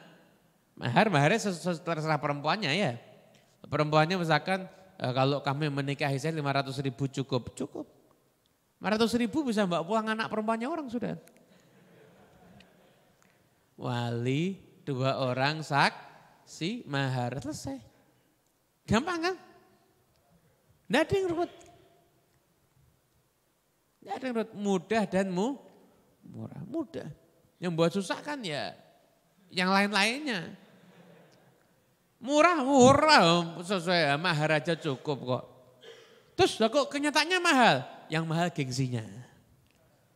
mahar, maharnya terserah perempuannya ya. Perempuannya misalkan e, kalau kami menikahi saya 500 ribu cukup, cukup. 500 ribu bisa mbak buang anak perempuannya orang sudah. Wali dua orang sak si mahar selesai. Gampang kan? Tidak ada yang ruwet. Tidak ada yang ruwet. Mudah dan mu, murah. Mudah. Yang buat susah kan ya yang lain-lainnya. Murah-murah sesuai ya, mahar aja cukup kok. Terus kok kenyataannya mahal? Yang mahal gengsinya.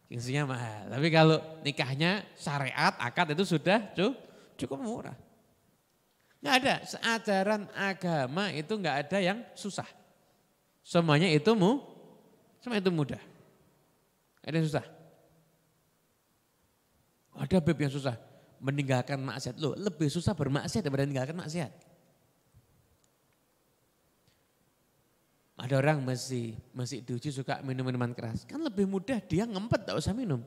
Gengsinya mahal. Tapi kalau nikahnya syariat, akad itu sudah cukup murah. Enggak ada, seajaran agama itu enggak ada yang susah. Semuanya itu mu, semua itu mudah. Ada yang susah. Ada beb yang susah. Meninggalkan maksiat. Loh, lebih susah bermaksiat daripada meninggalkan maksiat. Ada orang masih masih diuji suka minum minuman keras. Kan lebih mudah dia ngempet tak usah minum.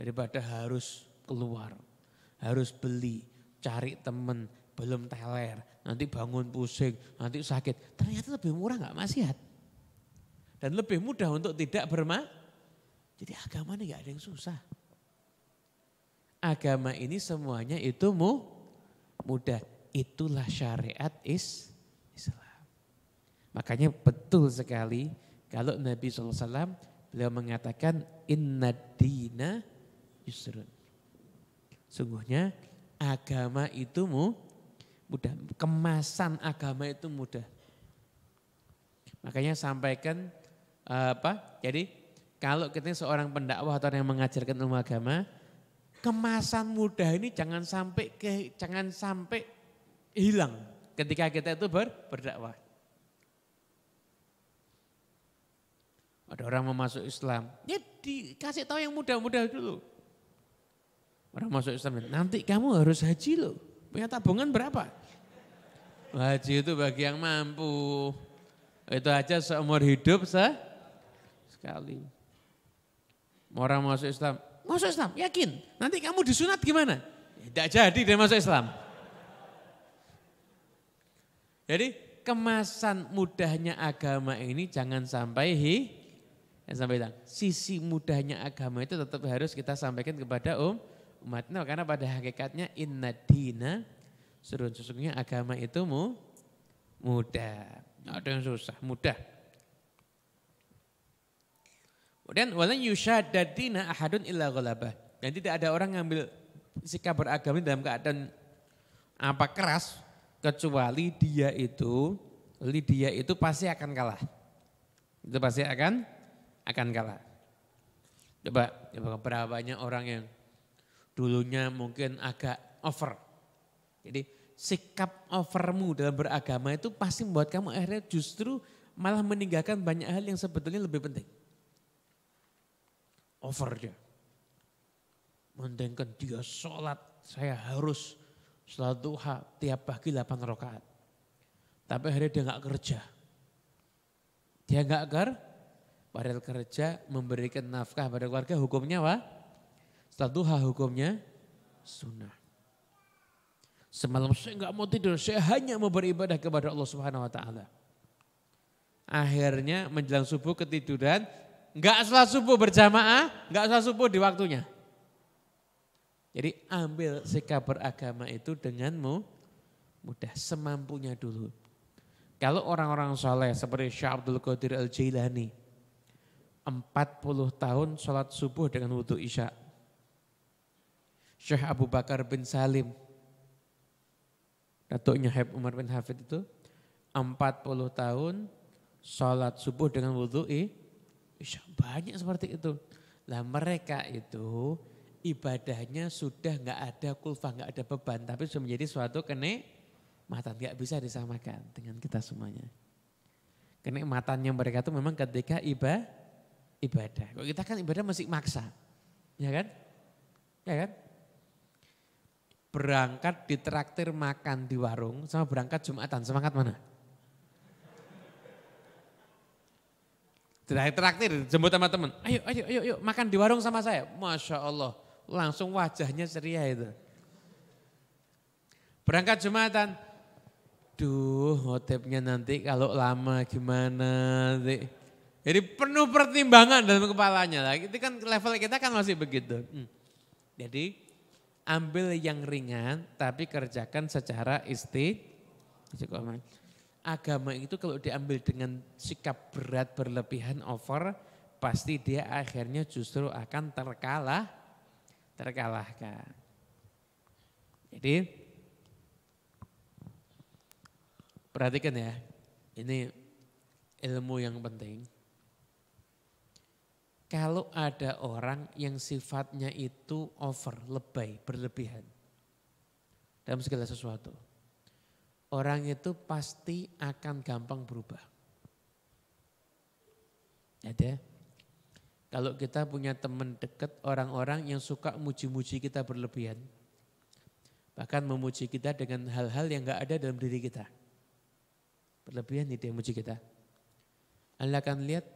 Daripada harus keluar, harus beli, cari temen, belum teler, nanti bangun pusing, nanti sakit. Ternyata lebih murah nggak maksiat. Dan lebih mudah untuk tidak bermak. Jadi agama ini nggak ada yang susah agama ini semuanya itu mu, mudah. Itulah syariat is Islam. Makanya betul sekali kalau Nabi SAW beliau mengatakan inna dina yusrun. Sungguhnya agama itu mu, mudah. Kemasan agama itu mudah. Makanya sampaikan eh, apa? Jadi kalau kita seorang pendakwah atau yang mengajarkan ilmu agama, kemasan mudah ini jangan sampai ke, jangan sampai hilang ketika kita itu ber, berdakwah. Ada orang mau masuk Islam, ya dikasih tahu yang mudah-mudah dulu. Orang masuk Islam, nanti kamu harus haji loh. Punya tabungan berapa? Haji itu bagi yang mampu. Itu aja seumur hidup se sekali. Orang masuk Islam, Masuk Islam, yakin. Nanti kamu disunat gimana? Tidak jadi dia masuk Islam. Jadi kemasan mudahnya agama ini jangan sampai hi, yang sampai hilang. Sisi mudahnya agama itu tetap harus kita sampaikan kepada um, umatnya karena pada hakikatnya inna dina suruh sesungguhnya agama itu mu, mudah. Ada yang susah, mudah. Kemudian walan dina ahadun illa ghalabah. Dan tidak ada orang ngambil sikap beragama dalam keadaan apa keras kecuali dia itu dia itu pasti akan kalah. Itu pasti akan akan kalah. Coba, coba berapa banyak orang yang dulunya mungkin agak over. Jadi sikap overmu dalam beragama itu pasti membuat kamu akhirnya justru malah meninggalkan banyak hal yang sebetulnya lebih penting over dia. Mendengkan dia sholat, saya harus sholat duha tiap pagi 8 rakaat. Tapi hari dia nggak kerja. Dia nggak ker, padahal kerja memberikan nafkah pada keluarga hukumnya apa? Sholat duha hukumnya sunnah. Semalam saya nggak mau tidur, saya hanya mau beribadah kepada Allah Subhanahu Wa Taala. Akhirnya menjelang subuh ketiduran, Enggak salat subuh berjamaah, enggak salat subuh di waktunya. Jadi ambil sikap beragama itu denganmu mudah, semampunya dulu. Kalau orang-orang soleh seperti Syah Abdul Qadir al Jilani, 40 tahun sholat subuh dengan wudhu isya. Syekh Abu Bakar bin Salim, datuknya Heb Umar bin Hafid itu, 40 tahun sholat subuh dengan wudhu Isya banyak seperti itu. Lah mereka itu ibadahnya sudah nggak ada kulfa, nggak ada beban, tapi sudah menjadi suatu kenikmatan, nggak bisa disamakan dengan kita semuanya. Kenikmatannya mereka itu memang ketika iba, ibadah. Kalau kita kan ibadah masih maksa, ya kan? Ya kan? Berangkat ditraktir makan di warung sama berangkat Jumatan, semangat mana? traktir, jemput sama teman. Ayo, ayo, ayo, ayo, makan di warung sama saya. Masya Allah, langsung wajahnya ceria itu. Berangkat Jumatan, duh hotepnya nanti kalau lama gimana nanti. Jadi penuh pertimbangan dalam kepalanya lah. Itu kan level kita kan masih begitu. Hmm. Jadi ambil yang ringan tapi kerjakan secara istiqomah agama itu kalau diambil dengan sikap berat berlebihan over pasti dia akhirnya justru akan terkalah terkalahkan. Jadi perhatikan ya. Ini ilmu yang penting. Kalau ada orang yang sifatnya itu over, lebay, berlebihan dalam segala sesuatu orang itu pasti akan gampang berubah. Ada? Ya, Kalau kita punya teman dekat orang-orang yang suka muji-muji kita berlebihan. Bahkan memuji kita dengan hal-hal yang gak ada dalam diri kita. Berlebihan itu yang muji kita. Anda akan lihat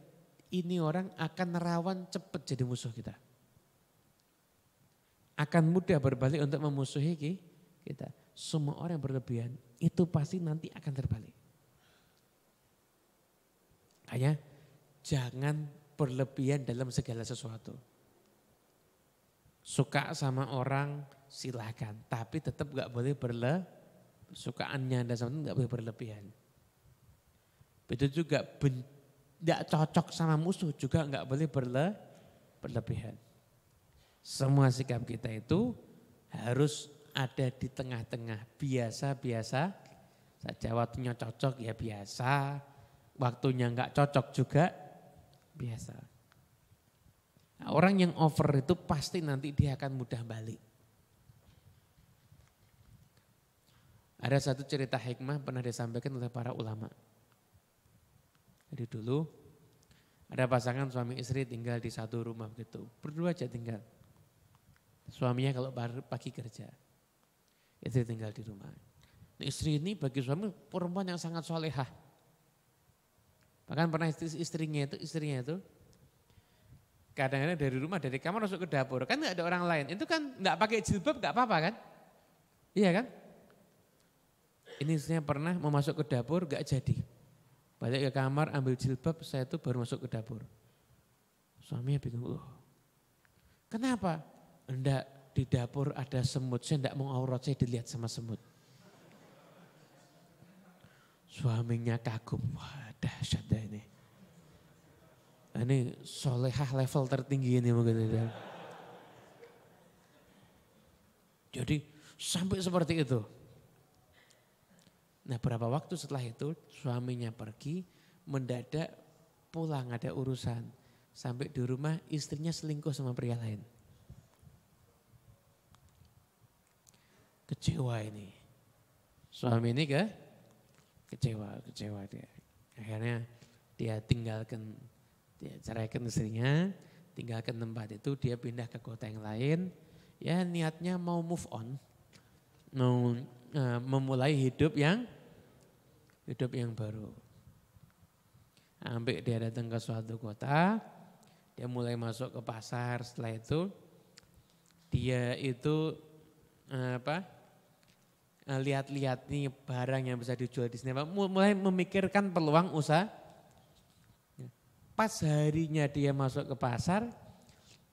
ini orang akan rawan cepat jadi musuh kita. Akan mudah berbalik untuk memusuhi kita semua orang yang berlebihan itu pasti nanti akan terbalik. Hanya jangan berlebihan dalam segala sesuatu. Suka sama orang silahkan, tapi tetap gak boleh berle, sukaannya Anda sama itu gak boleh berlebihan. Itu juga ben, gak cocok sama musuh juga gak boleh berle, berlebihan. Semua sikap kita itu harus ada di tengah-tengah, biasa-biasa saja. Waktunya cocok ya biasa, waktunya nggak cocok juga biasa. Nah, orang yang over itu pasti nanti dia akan mudah balik. Ada satu cerita hikmah pernah disampaikan oleh para ulama. Jadi dulu ada pasangan suami istri tinggal di satu rumah begitu. Berdua aja tinggal. Suaminya kalau pagi kerja. Istri tinggal di rumah. Nah, istri ini bagi suami perempuan yang sangat solehah. Bahkan pernah istri istrinya itu, istrinya itu kadang-kadang dari rumah dari kamar masuk ke dapur kan nggak ada orang lain itu kan nggak pakai jilbab nggak apa-apa kan iya kan ini istrinya pernah mau masuk ke dapur nggak jadi balik ke kamar ambil jilbab saya itu baru masuk ke dapur suaminya bingung kenapa enggak di dapur ada semut, saya tidak mau aurat saya dilihat sama semut. Suaminya kagum, wah dahsyat dah ini. Nah, ini solehah level tertinggi ini mungkin. Jadi sampai seperti itu. Nah berapa waktu setelah itu suaminya pergi mendadak pulang ada urusan. Sampai di rumah istrinya selingkuh sama pria lain. kecewa ini. Suami ini ke kecewa, kecewa dia. Akhirnya dia tinggalkan, dia ceraikan istrinya, tinggalkan tempat itu, dia pindah ke kota yang lain. Ya niatnya mau move on, mau uh, memulai hidup yang hidup yang baru. Sampai dia datang ke suatu kota, dia mulai masuk ke pasar setelah itu dia itu eh, apa Eh, lihat-lihat nih barang yang bisa dijual di sini, mulai memikirkan peluang usaha. Ya. Pas harinya dia masuk ke pasar,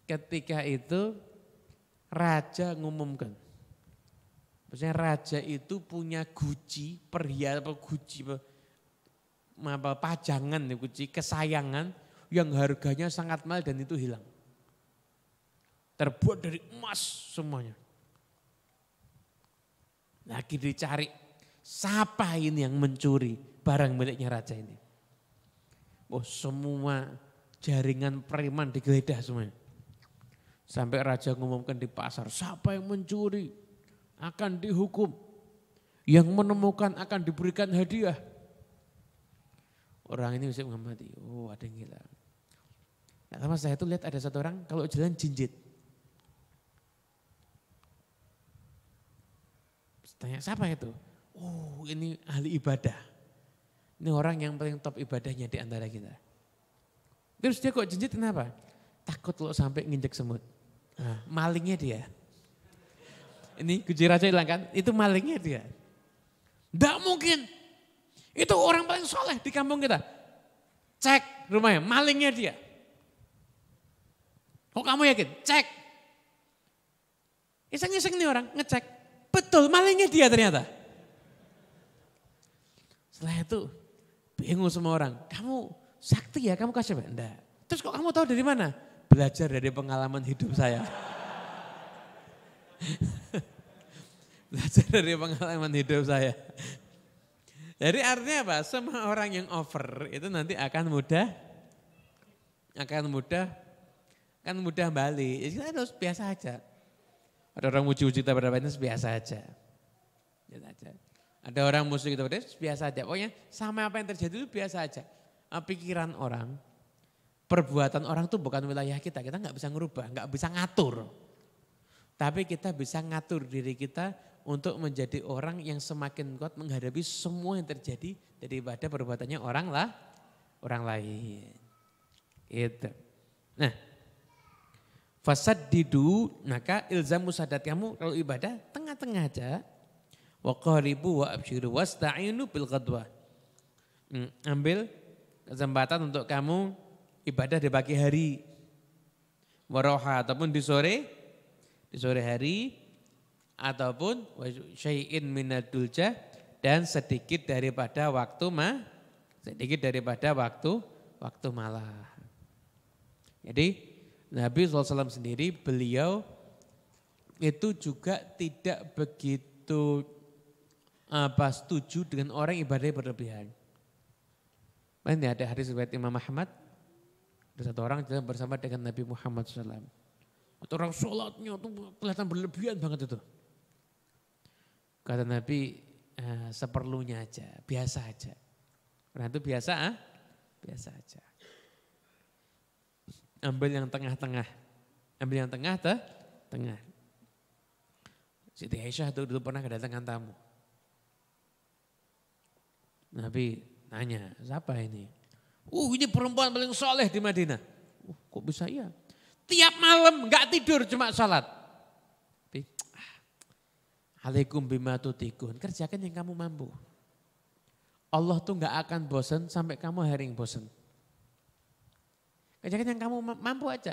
ketika itu raja ngumumkan. Maksudnya raja itu punya guci, perhiasan, guci, apa, pajangan, ya, guci kesayangan yang harganya sangat mahal dan itu hilang. Terbuat dari emas semuanya. Lagi dicari, siapa ini yang mencuri barang miliknya raja ini. Oh semua jaringan preman digeledah semua. Sampai raja ngumumkan di pasar, siapa yang mencuri akan dihukum. Yang menemukan akan diberikan hadiah. Orang ini bisa mengamati, oh ada yang hilang. Nah, sama saya tuh lihat ada satu orang kalau jalan jinjit. Tanya siapa itu? Oh ini ahli ibadah. Ini orang yang paling top ibadahnya di antara kita. Terus dia kok jenjit kenapa? Takut lo sampai nginjek semut. Nah, malingnya dia. Ini kunci raja hilang kan? Itu malingnya dia. Tidak mungkin. Itu orang paling soleh di kampung kita. Cek rumahnya, malingnya dia. Kok kamu yakin? Cek. Iseng-iseng nih orang, ngecek. Betul, malingnya dia ternyata. Setelah itu bingung semua orang. Kamu sakti ya, kamu kasih benda. Terus kok kamu tahu dari mana? Belajar dari pengalaman hidup saya. Belajar dari pengalaman hidup saya. Jadi artinya apa? Semua orang yang over itu nanti akan mudah, akan mudah, akan mudah balik. Jadi kita harus biasa aja. Ada orang muji-muji kita pada batin biasa aja. Biasa ya, aja. Ada orang musuh kita pada biasa aja. Pokoknya sama apa yang terjadi itu biasa aja. Ah, pikiran orang, perbuatan orang itu bukan wilayah kita. Kita nggak bisa ngerubah, nggak bisa ngatur. Tapi kita bisa ngatur diri kita untuk menjadi orang yang semakin kuat menghadapi semua yang terjadi daripada perbuatannya orang lah, orang lain. Itu, Nah, Fasad didu, maka ilzamu sadat kamu kalau ibadah tengah-tengah aja. Wa qaribu wa absyiru sta'inu bil qadwa. Hmm, ambil kesempatan untuk kamu ibadah di pagi hari. Waroha ataupun di sore, di sore hari ataupun syai'in minad duljah dan sedikit daripada waktu ma sedikit daripada waktu waktu malam. Jadi Nabi SAW sendiri beliau itu juga tidak begitu apa setuju dengan orang ibadah berlebihan. Ini ya? ada hadis riwayat Imam Ahmad, ada satu orang jalan bersama dengan Nabi Muhammad SAW. Atau orang sholatnya tuh kelihatan berlebihan banget itu. Kata Nabi, eh, seperlunya aja, biasa aja. Orang nah, itu biasa, ah? biasa aja. Ambil yang tengah-tengah. Ambil yang tengah, teh, tengah. Siti Aisyah itu dulu pernah kedatangan tamu. Nabi nanya, siapa ini? Uh ini perempuan paling soleh di Madinah. Uh, kok bisa ya? Tiap malam nggak tidur cuma salat. Tapi, ah, Alaikum bima tutikun, kerjakan yang kamu mampu. Allah tuh nggak akan bosan sampai kamu hari yang bosan. Kerjakan yang kamu mampu aja.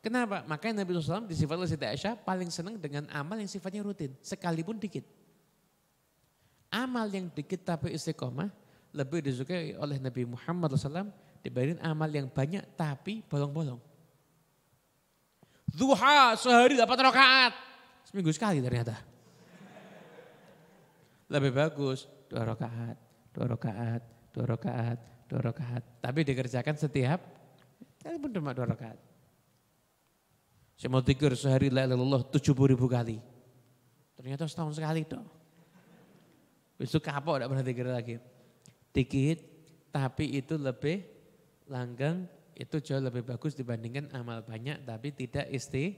Kenapa? Makanya Nabi SAW disifat Siti Aisyah paling senang dengan amal yang sifatnya rutin, sekalipun dikit. Amal yang dikit tapi istiqomah lebih disukai oleh Nabi Muhammad SAW dibanding amal yang banyak tapi bolong-bolong. Duha sehari dapat rakaat. Seminggu sekali ternyata. Lebih bagus dua rakaat, dua rakaat, dua rakaat, dua rakaat. Tapi dikerjakan setiap Kali pun cuma dua rakaat. Saya mau tikir sehari la ilaha tujuh puluh ribu kali. Ternyata setahun sekali toh. Besok kapok tidak pernah tikir lagi. Dikit, tapi itu lebih langgeng, itu jauh lebih bagus dibandingkan amal banyak tapi tidak isti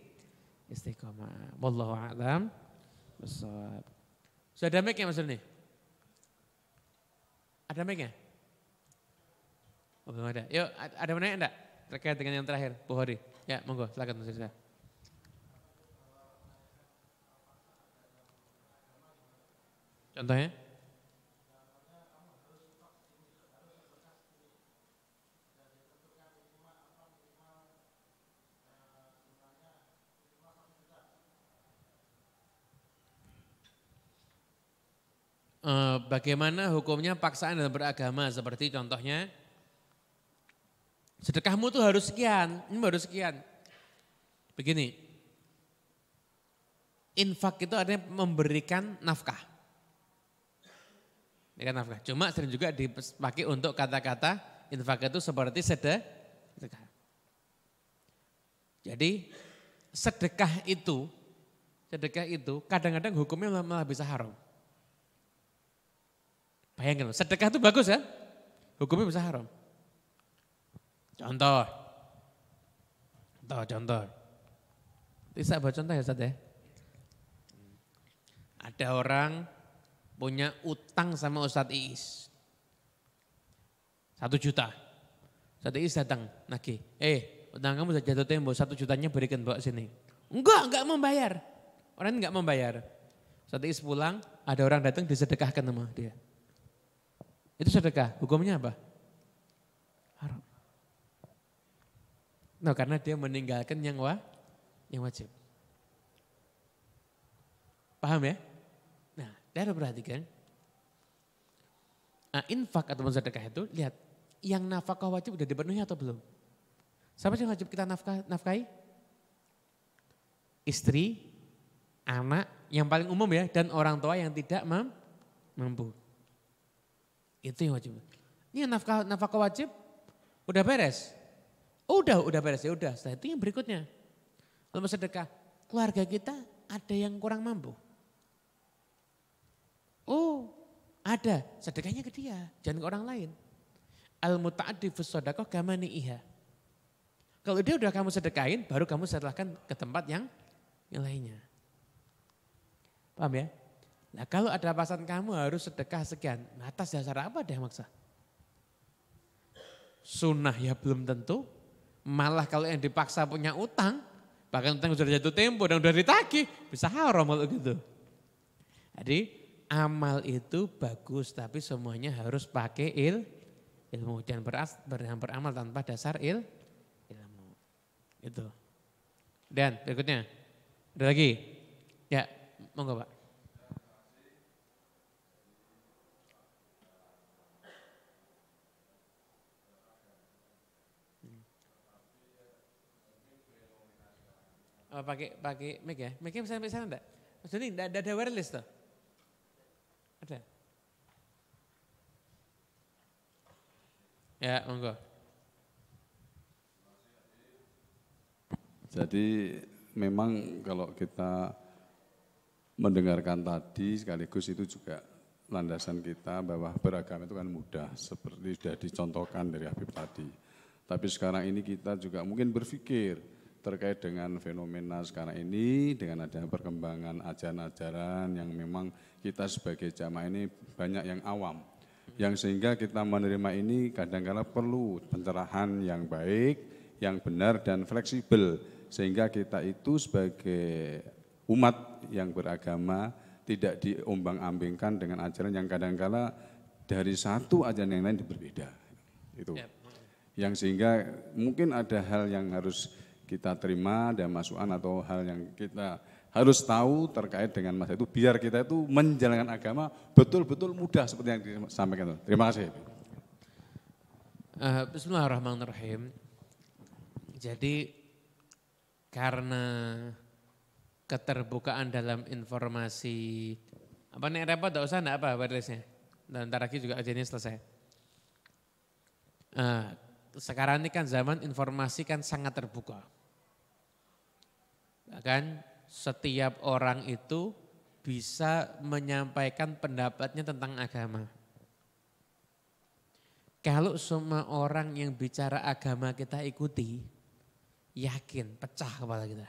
istiqomah. Wallahu a'lam. Besok. Sudah ada mic ya Mas Rene? Ada mic ya? Oh, belum ada. Yuk, ada mana enggak? terkait dengan yang terakhir, Bu Hori. Ya, monggo, silakan Mas Rizka. Contohnya? Eh, bagaimana hukumnya paksaan dalam beragama seperti contohnya Sedekahmu tuh harus sekian, ini harus sekian. Begini, infak itu artinya memberikan nafkah. Memberikan nafkah. Cuma sering juga dipakai untuk kata-kata infak itu seperti sedekah. Jadi sedekah itu, sedekah itu kadang-kadang hukumnya malah bisa haram. Bayangkan, sedekah itu bagus ya, hukumnya bisa haram. Contoh. Contoh, contoh. Bisa buat contoh ya Ustaz ya? Ada orang punya utang sama Ustadz Iis. Satu juta. Ustadz Iis datang lagi. Eh, utang kamu sudah jatuh tempo, satu jutanya berikan bawa sini. Enggak, enggak membayar. Orang enggak membayar. Ustadz Iis pulang, ada orang datang disedekahkan sama dia. Itu sedekah, hukumnya apa? No, karena dia meninggalkan yang wa, yang wajib. Paham ya? Nah, harus perhatikan. Nah, infak atau sedekah itu, lihat. Yang nafkah wajib udah dipenuhi atau belum? Siapa yang wajib kita nafkah, nafkahi? Istri, anak, yang paling umum ya, dan orang tua yang tidak mem mampu. Itu yang wajib. Ini nafkah, nafkah wajib udah beres. Oh, udah, udah beres ya udah. Setelah itu yang berikutnya. Lalu sedekah, keluarga kita ada yang kurang mampu. Oh, ada. Sedekahnya ke dia, jangan ke orang lain. Al muta'addifus sodakoh kamani iha. Kalau dia udah kamu sedekahin, baru kamu sedekahkan ke tempat yang, yang lainnya. Paham ya? Nah kalau ada pasan kamu harus sedekah sekian. Nah, atas dasar apa dia maksa? Sunnah ya belum tentu, Malah kalau yang dipaksa punya utang, bahkan utang sudah jatuh tempo dan sudah ditagih, bisa haram kalau gitu. Jadi amal itu bagus tapi semuanya harus pakai il, ilmu dan beras, beramal tanpa dasar il, ilmu. Itu. Dan berikutnya, ada lagi? Ya, monggo Pak. Oh, pakai pakai mic ya. Mic-nya bisa sampai sana enggak? Mas Doni, enggak ada wireless toh? Ada? Ya, monggo. Jadi memang kalau kita mendengarkan tadi sekaligus itu juga landasan kita bahwa beragama itu kan mudah seperti sudah dicontohkan dari Habib tadi. Tapi sekarang ini kita juga mungkin berpikir terkait dengan fenomena sekarang ini dengan adanya perkembangan ajaran-ajaran yang memang kita sebagai jamaah ini banyak yang awam yang sehingga kita menerima ini kadang -kadang perlu pencerahan yang baik, yang benar dan fleksibel sehingga kita itu sebagai umat yang beragama tidak diombang-ambingkan dengan ajaran yang kadang -kadang dari satu ajaran yang lain berbeda. Itu. Ya. Yang sehingga mungkin ada hal yang harus kita terima dan masukan atau hal yang kita harus tahu terkait dengan masa itu biar kita itu menjalankan agama betul-betul mudah seperti yang disampaikan. Terima kasih. Uh, Bismillahirrahmanirrahim. Jadi karena keterbukaan dalam informasi apa nih repot tidak usah enggak apa barisnya. Dan ntar lagi juga aja selesai. Uh, sekarang ini kan zaman informasi kan sangat terbuka. kan setiap orang itu bisa menyampaikan pendapatnya tentang agama. Kalau semua orang yang bicara agama kita ikuti, yakin pecah kepala kita.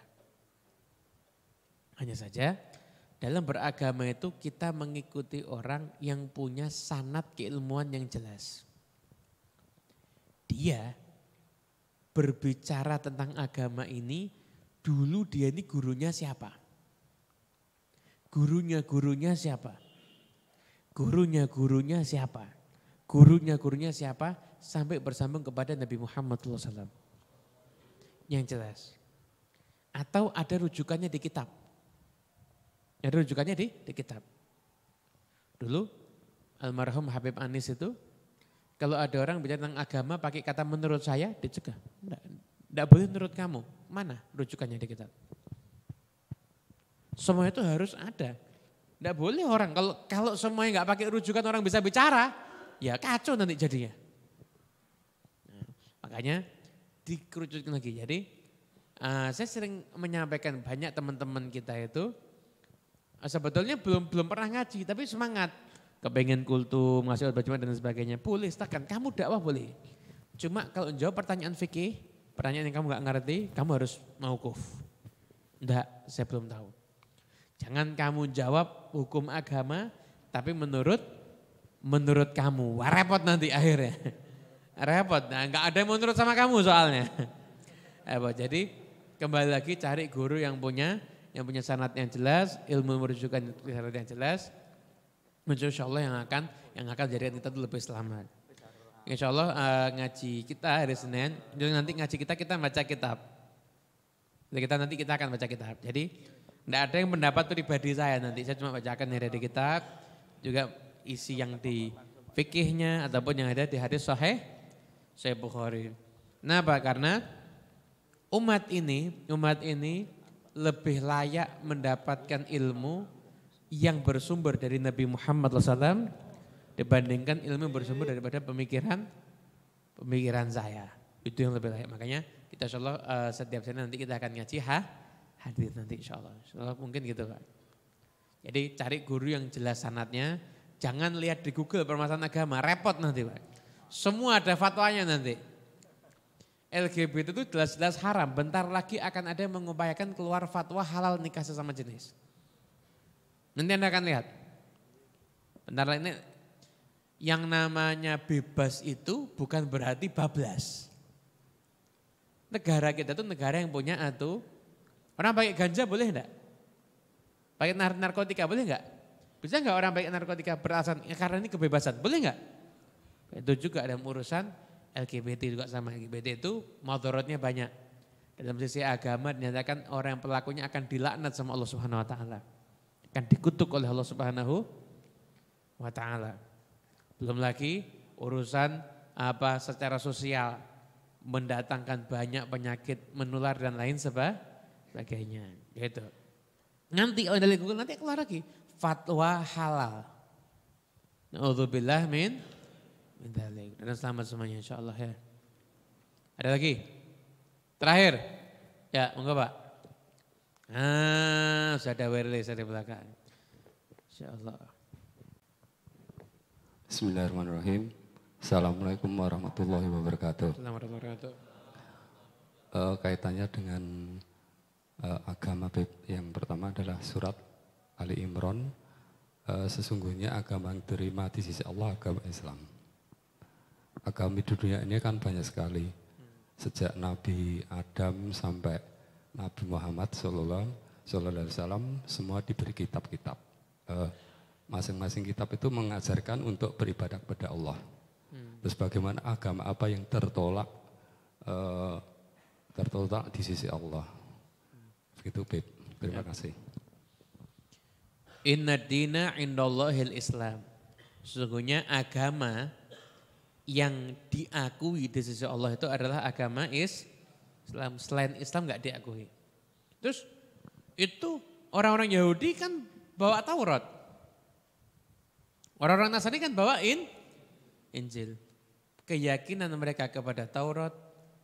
Hanya saja dalam beragama itu kita mengikuti orang yang punya sanat keilmuan yang jelas dia berbicara tentang agama ini, dulu dia ini gurunya siapa? Gurunya-gurunya siapa? Gurunya-gurunya siapa? Gurunya-gurunya siapa? Sampai bersambung kepada Nabi Muhammad SAW. Yang jelas. Atau ada rujukannya di kitab. Ada rujukannya di, di kitab. Dulu almarhum Habib Anis itu kalau ada orang bicara tentang agama pakai kata menurut saya dicegah. Tidak boleh menurut kamu. Mana rujukannya di kitab? Semua itu harus ada. Tidak boleh orang kalau kalau semuanya nggak pakai rujukan orang bisa bicara, ya kacau nanti jadinya. Nah, makanya dikerucutkan lagi. Jadi uh, saya sering menyampaikan banyak teman-teman kita itu eh, sebetulnya belum belum pernah ngaji tapi semangat kepengen kultum, ngasih obat dan sebagainya. Boleh, silakan. Kamu dakwah boleh. Cuma kalau jawab pertanyaan fikih, pertanyaan yang kamu gak ngerti, kamu harus mau kuf. Enggak, saya belum tahu. Jangan kamu jawab hukum agama, tapi menurut menurut kamu. Wah, repot nanti akhirnya. repot, nah, nggak ada yang menurut sama kamu soalnya. Repot. Jadi kembali lagi cari guru yang punya yang punya sanat yang jelas, ilmu merujukan yang jelas, Insya Allah yang akan yang akan jadikan kita itu lebih selamat. Insya Allah uh, eh, ngaji kita hari Senin, jadi nanti ngaji kita kita baca kitab. Jadi kita nanti kita akan baca kitab. Jadi tidak ada yang pendapat pribadi saya nanti saya cuma bacakan dari di kitab juga isi yang di fikihnya ataupun yang ada di hadis sahih Sahih Bukhari. Kenapa? Karena umat ini umat ini lebih layak mendapatkan ilmu yang bersumber dari Nabi Muhammad SAW dibandingkan ilmu yang bersumber daripada pemikiran pemikiran saya. Itu yang lebih layak. Makanya kita insya Allah uh, eh, setiap sini nanti kita akan ngaji ha, hadir nanti insya Allah. Insya Allah mungkin gitu Pak. Jadi cari guru yang jelas sanatnya, jangan lihat di Google permasalahan agama, repot nanti Pak. Semua ada fatwanya nanti. LGBT itu jelas-jelas haram, bentar lagi akan ada yang mengupayakan keluar fatwa halal nikah sesama jenis. Nanti Anda akan lihat. Bentar ini yang namanya bebas itu bukan berarti bablas. Negara kita tuh negara yang punya atu. Orang pakai ganja boleh enggak? Pakai narkotika boleh enggak? Bisa enggak orang pakai narkotika beralasan ya karena ini kebebasan? Boleh enggak? Itu juga ada urusan LGBT juga sama LGBT itu motorotnya banyak. Dalam sisi agama dinyatakan orang yang pelakunya akan dilaknat sama Allah Subhanahu wa taala akan dikutuk oleh Allah Subhanahu wa taala. Belum lagi urusan apa secara sosial mendatangkan banyak penyakit menular dan lain sebagainya gitu. Nanti oleh dari Google nanti keluar lagi fatwa halal. Nauzubillah min min dzalik. Dan selamat semuanya insyaallah ya. Ada lagi? Terakhir. Ya, monggo Pak. Ah, sudah ada wireless di belakang. Insya Allah. Bismillahirrahmanirrahim. Assalamualaikum warahmatullahi wabarakatuh. Assalamualaikum warahmatullahi wabarakatuh. Eh, kaitannya dengan uh, agama yang pertama adalah surat Ali Imran. Uh, sesungguhnya agama yang terima di sisi Allah agama Islam. Agama di dunia ini kan banyak sekali. Hmm. Sejak Nabi Adam sampai Nabi Muhammad Sallallahu Alaihi Wasallam semua diberi kitab-kitab. Eh, masing-masing kitab itu mengajarkan untuk beribadah kepada Allah. Hmm. Terus bagaimana agama apa yang tertolak uh, tertolak di sisi Allah. Begitu, Beb. Terima ya. kasih. Inna dina indallahil Islam. Sesungguhnya agama yang diakui di sisi Allah itu adalah agama is Islam selain Islam nggak diakui. Terus itu orang-orang Yahudi kan bawa Taurat. Orang-orang Nasrani kan bawain Injil. Keyakinan mereka kepada Taurat,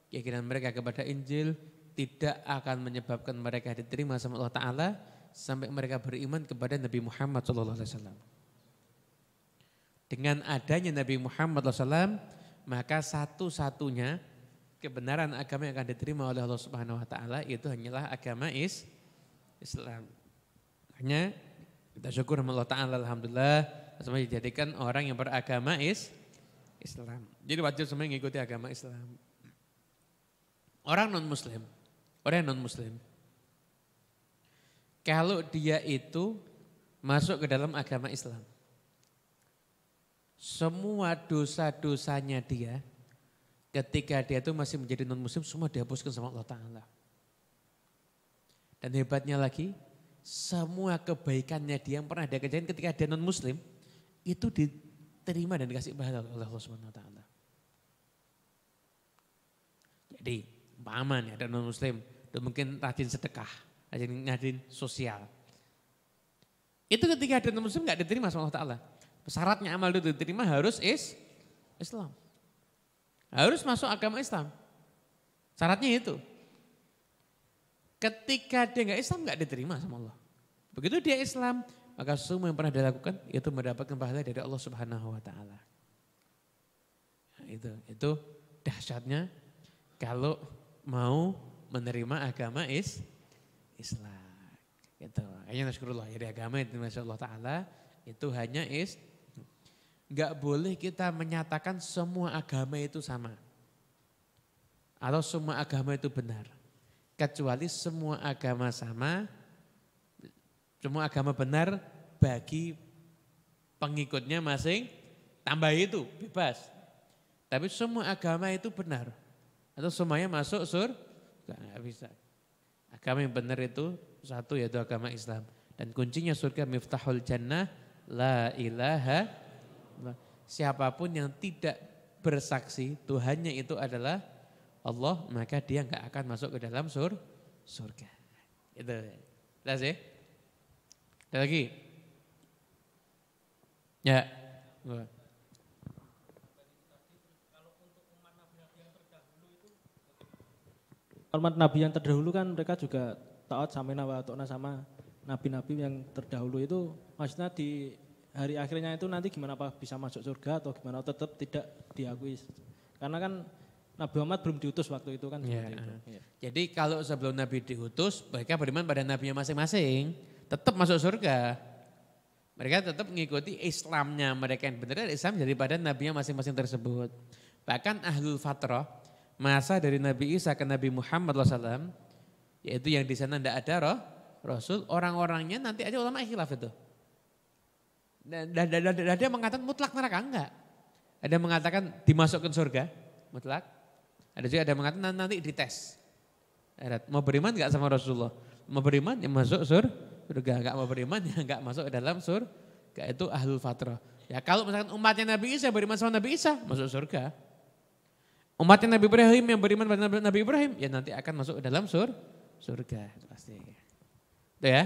keyakinan mereka kepada Injil tidak akan menyebabkan mereka diterima sama Allah Ta'ala sampai mereka beriman kepada Nabi Muhammad SAW. Dengan adanya Nabi Muhammad SAW, maka satu-satunya kebenaran agama yang akan diterima oleh Allah Subhanahu wa taala itu hanyalah agama is Islam. Hanya kita syukur sama Allah taala alhamdulillah semua dijadikan orang yang beragama is Islam. Jadi wajib semua mengikuti agama Islam. Orang non muslim, orang non muslim. Kalau dia itu masuk ke dalam agama Islam. Semua dosa-dosanya dia ketika dia itu masih menjadi non muslim semua dihapuskan sama Allah Ta'ala. Dan hebatnya lagi, semua kebaikannya dia yang pernah dia kerjain ketika dia non muslim, itu diterima dan dikasih pahala oleh Allah Subhanahu Wa Ta'ala. Jadi, paman ya ada non muslim, itu mungkin rajin sedekah, rajin ngadain sosial. Itu ketika ada non muslim nggak diterima sama Allah Ta'ala. Syaratnya amal itu diterima harus is Islam. Harus masuk agama Islam. Syaratnya itu. Ketika dia nggak Islam nggak diterima sama Allah. Begitu dia Islam, maka semua yang pernah dilakukan itu mendapatkan pahala dari Allah Subhanahu wa taala. Nah, itu itu dahsyatnya kalau mau menerima agama is Islam. Gitu. Kayaknya nasyukurullah. Jadi agama itu dimaksud Allah taala itu hanya is nggak boleh kita menyatakan semua agama itu sama. Atau semua agama itu benar. Kecuali semua agama sama, semua agama benar bagi pengikutnya masing tambah itu bebas. Tapi semua agama itu benar. Atau semuanya masuk sur? Enggak bisa. Agama yang benar itu satu yaitu agama Islam. Dan kuncinya surga miftahul jannah la ilaha Nah, siapapun yang tidak bersaksi Tuhannya itu adalah Allah, maka dia nggak akan masuk ke dalam sur surga. Itu. Jelas ya? Ada lagi? Ya. Hormat nabi yang terdahulu kan mereka juga taat sama nawa sama nabi-nabi yang terdahulu itu maksudnya di hari akhirnya itu nanti gimana apa bisa masuk surga atau gimana tetap tidak diakui karena kan Nabi Muhammad belum diutus waktu itu kan ya. itu. Iya. Jadi kalau sebelum Nabi diutus mereka beriman pada nabinya masing-masing tetap masuk surga. Mereka tetap mengikuti Islamnya mereka yang benar Islam daripada nabinya masing-masing tersebut. Bahkan ahlul fatrah masa dari Nabi Isa ke Nabi Muhammad SAW yaitu yang di sana tidak ada roh, Rasul orang-orangnya nanti aja ulama ikhlaf itu. Dan ada yang mengatakan mutlak neraka enggak. Ada yang mengatakan dimasukkan surga mutlak. Ada juga ada yang mengatakan nanti dites. Mau beriman enggak sama Rasulullah? Mau beriman yang masuk sur, surga, enggak mau beriman yang enggak masuk ke dalam surga itu ahlul fatrah. Ya kalau misalkan umatnya Nabi Isa beriman sama Nabi Isa masuk surga. Umatnya Nabi Ibrahim yang beriman pada Nabi Ibrahim ya nanti akan masuk ke dalam sur surga pasti. Itu ya.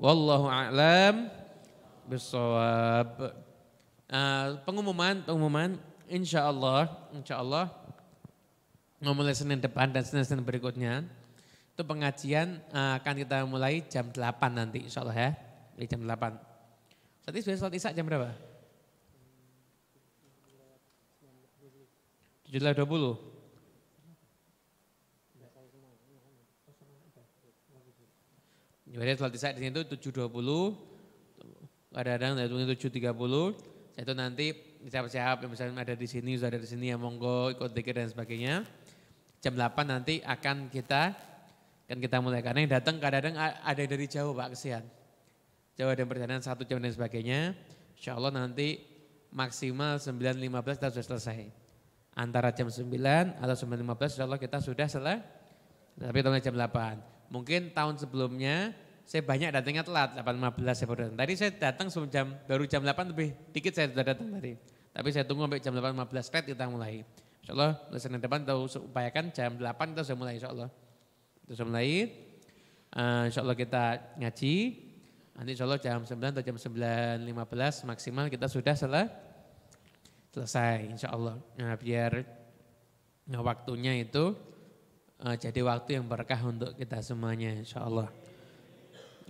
Wallahu a'lam bersawab. Uh, ah, pengumuman, pengumuman, insya Allah, insya Allah, mulai Senin depan dan Senin-Senin berikutnya, itu pengajian uh, akan kita mulai jam 8 nanti insya Allah ya, di jam 8. Tadi sudah sholat isya jam berapa? 17.20. Jadi sholat isya di sini itu puluh kadang-kadang dari tujuh tiga puluh itu nanti siap-siap yang misalnya ada di sini, sudah ada di sini ya monggo ikut dikir dan sebagainya. Jam delapan nanti akan kita kan kita mulai karena yang datang kadang-kadang ada dari jauh Pak kesian. Jauh ada perjalanan satu jam dan sebagainya. Insya Allah nanti maksimal sembilan 9.15 kita sudah selesai. Antara jam sembilan atau sembilan 9.15 insya Allah kita sudah selesai. Tapi tahun jam delapan Mungkin tahun sebelumnya saya banyak datangnya telat, 8.15 saya baru datang. Tadi saya datang sebelum jam, baru jam 8 lebih dikit saya sudah datang tadi. Tapi saya tunggu sampai jam 8.15, red kita mulai. Insya Allah, lesson depan tahu upayakan jam 8 kita sudah mulai insya Allah. Kita sudah mulai, uh, eh, insya Allah kita ngaji. Nanti insya Allah jam 9 atau jam 9.15 maksimal kita sudah setelah selesai insya Allah. Nah, biar waktunya itu uh, jadi waktu yang berkah untuk kita semuanya insya Allah.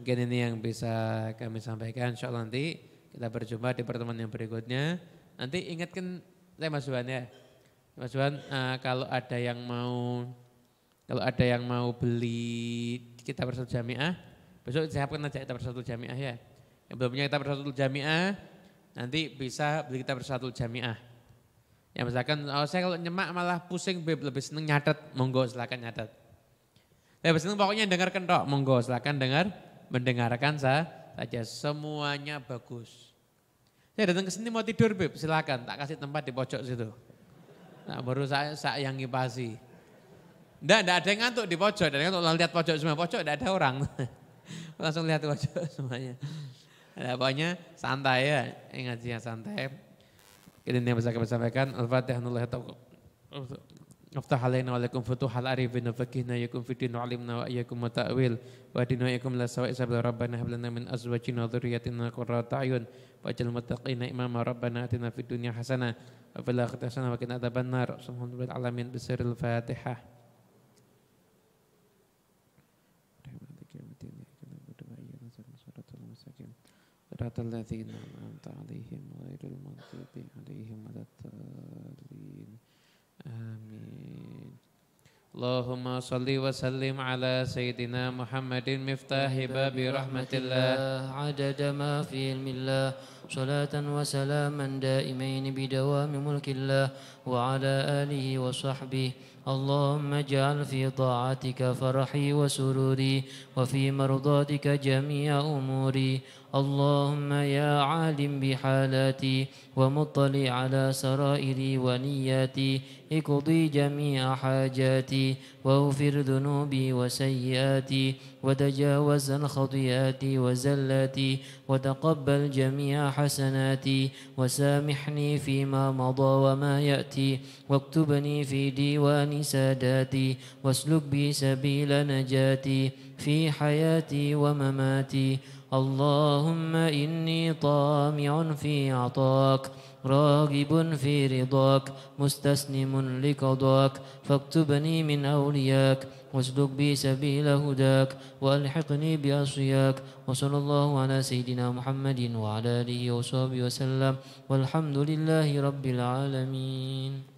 Mungkin ini yang bisa kami sampaikan. Insya Allah nanti kita berjumpa di pertemuan yang berikutnya. Nanti ingatkan saya Mas Juan ya. Mas Juan uh, kalau ada yang mau kalau ada yang mau beli kita bersatu jamiah, besok saya siapkan aja kita bersatu jamiah ya. Yang belum punya kita bersatu jamiah, nanti bisa beli kita bersatu jamiah. yang misalkan oh, saya kalau nyemak malah pusing beb lebih seneng nyatet, monggo silakan nyatet. Lebih seneng pokoknya dengarkan dok, monggo silakan dengar mendengarkan saya saja semuanya bagus. Saya datang ke sini mau tidur, Beb, silakan tak kasih tempat di pojok situ. Nah, baru saya, saya yang ngipasi. Enggak, enggak ada yang ngantuk di pojok, ada yang ngantuk lihat pojok semua, pojok enggak ada orang. Langsung lihat pojok semuanya. Ada pokoknya santai ya, ingat sih santai. Ini yang bisa kami sampaikan, Al-Fatihah. Naftah alaina wa lakum futuh al arifin wa fakihna yakum fitin wa alimna wa ayyakum wa ta'wil wa adinu wa ayyakum la hablana min azwajin wa dhuryatin wa qurra ta'yun wa ajal alamin besir al آمين اللهم صل وسلم على سيدنا محمد مفتاح باب رحمة الله عدد ما في علم الله صلاة وسلاما دائمين بدوام ملك الله وعلى آله وصحبه اللهم اجعل في طاعتك فرحي وسروري وفي مرضاتك جميع أموري اللهم يا عالم بحالاتي ومطلع على سرائري ونياتي اقضي جميع حاجاتي واغفر ذنوبي وسيئاتي وتجاوز عن خطيئاتي وزلاتي وتقبل جميع حسناتي وسامحني فيما مضى وما يأتي واكتبني في ديوان ساداتي واسلك بي سبيل نجاتي في حياتي ومماتي اللهم إني طامع في عطاك راغب في رضاك مستسلم لقضاك فاكتبني من أولياك واسلك بي سبيل هداك وألحقني بأصياك وصلى الله على سيدنا محمد وعلى آله وصحبه وسلم والحمد لله رب العالمين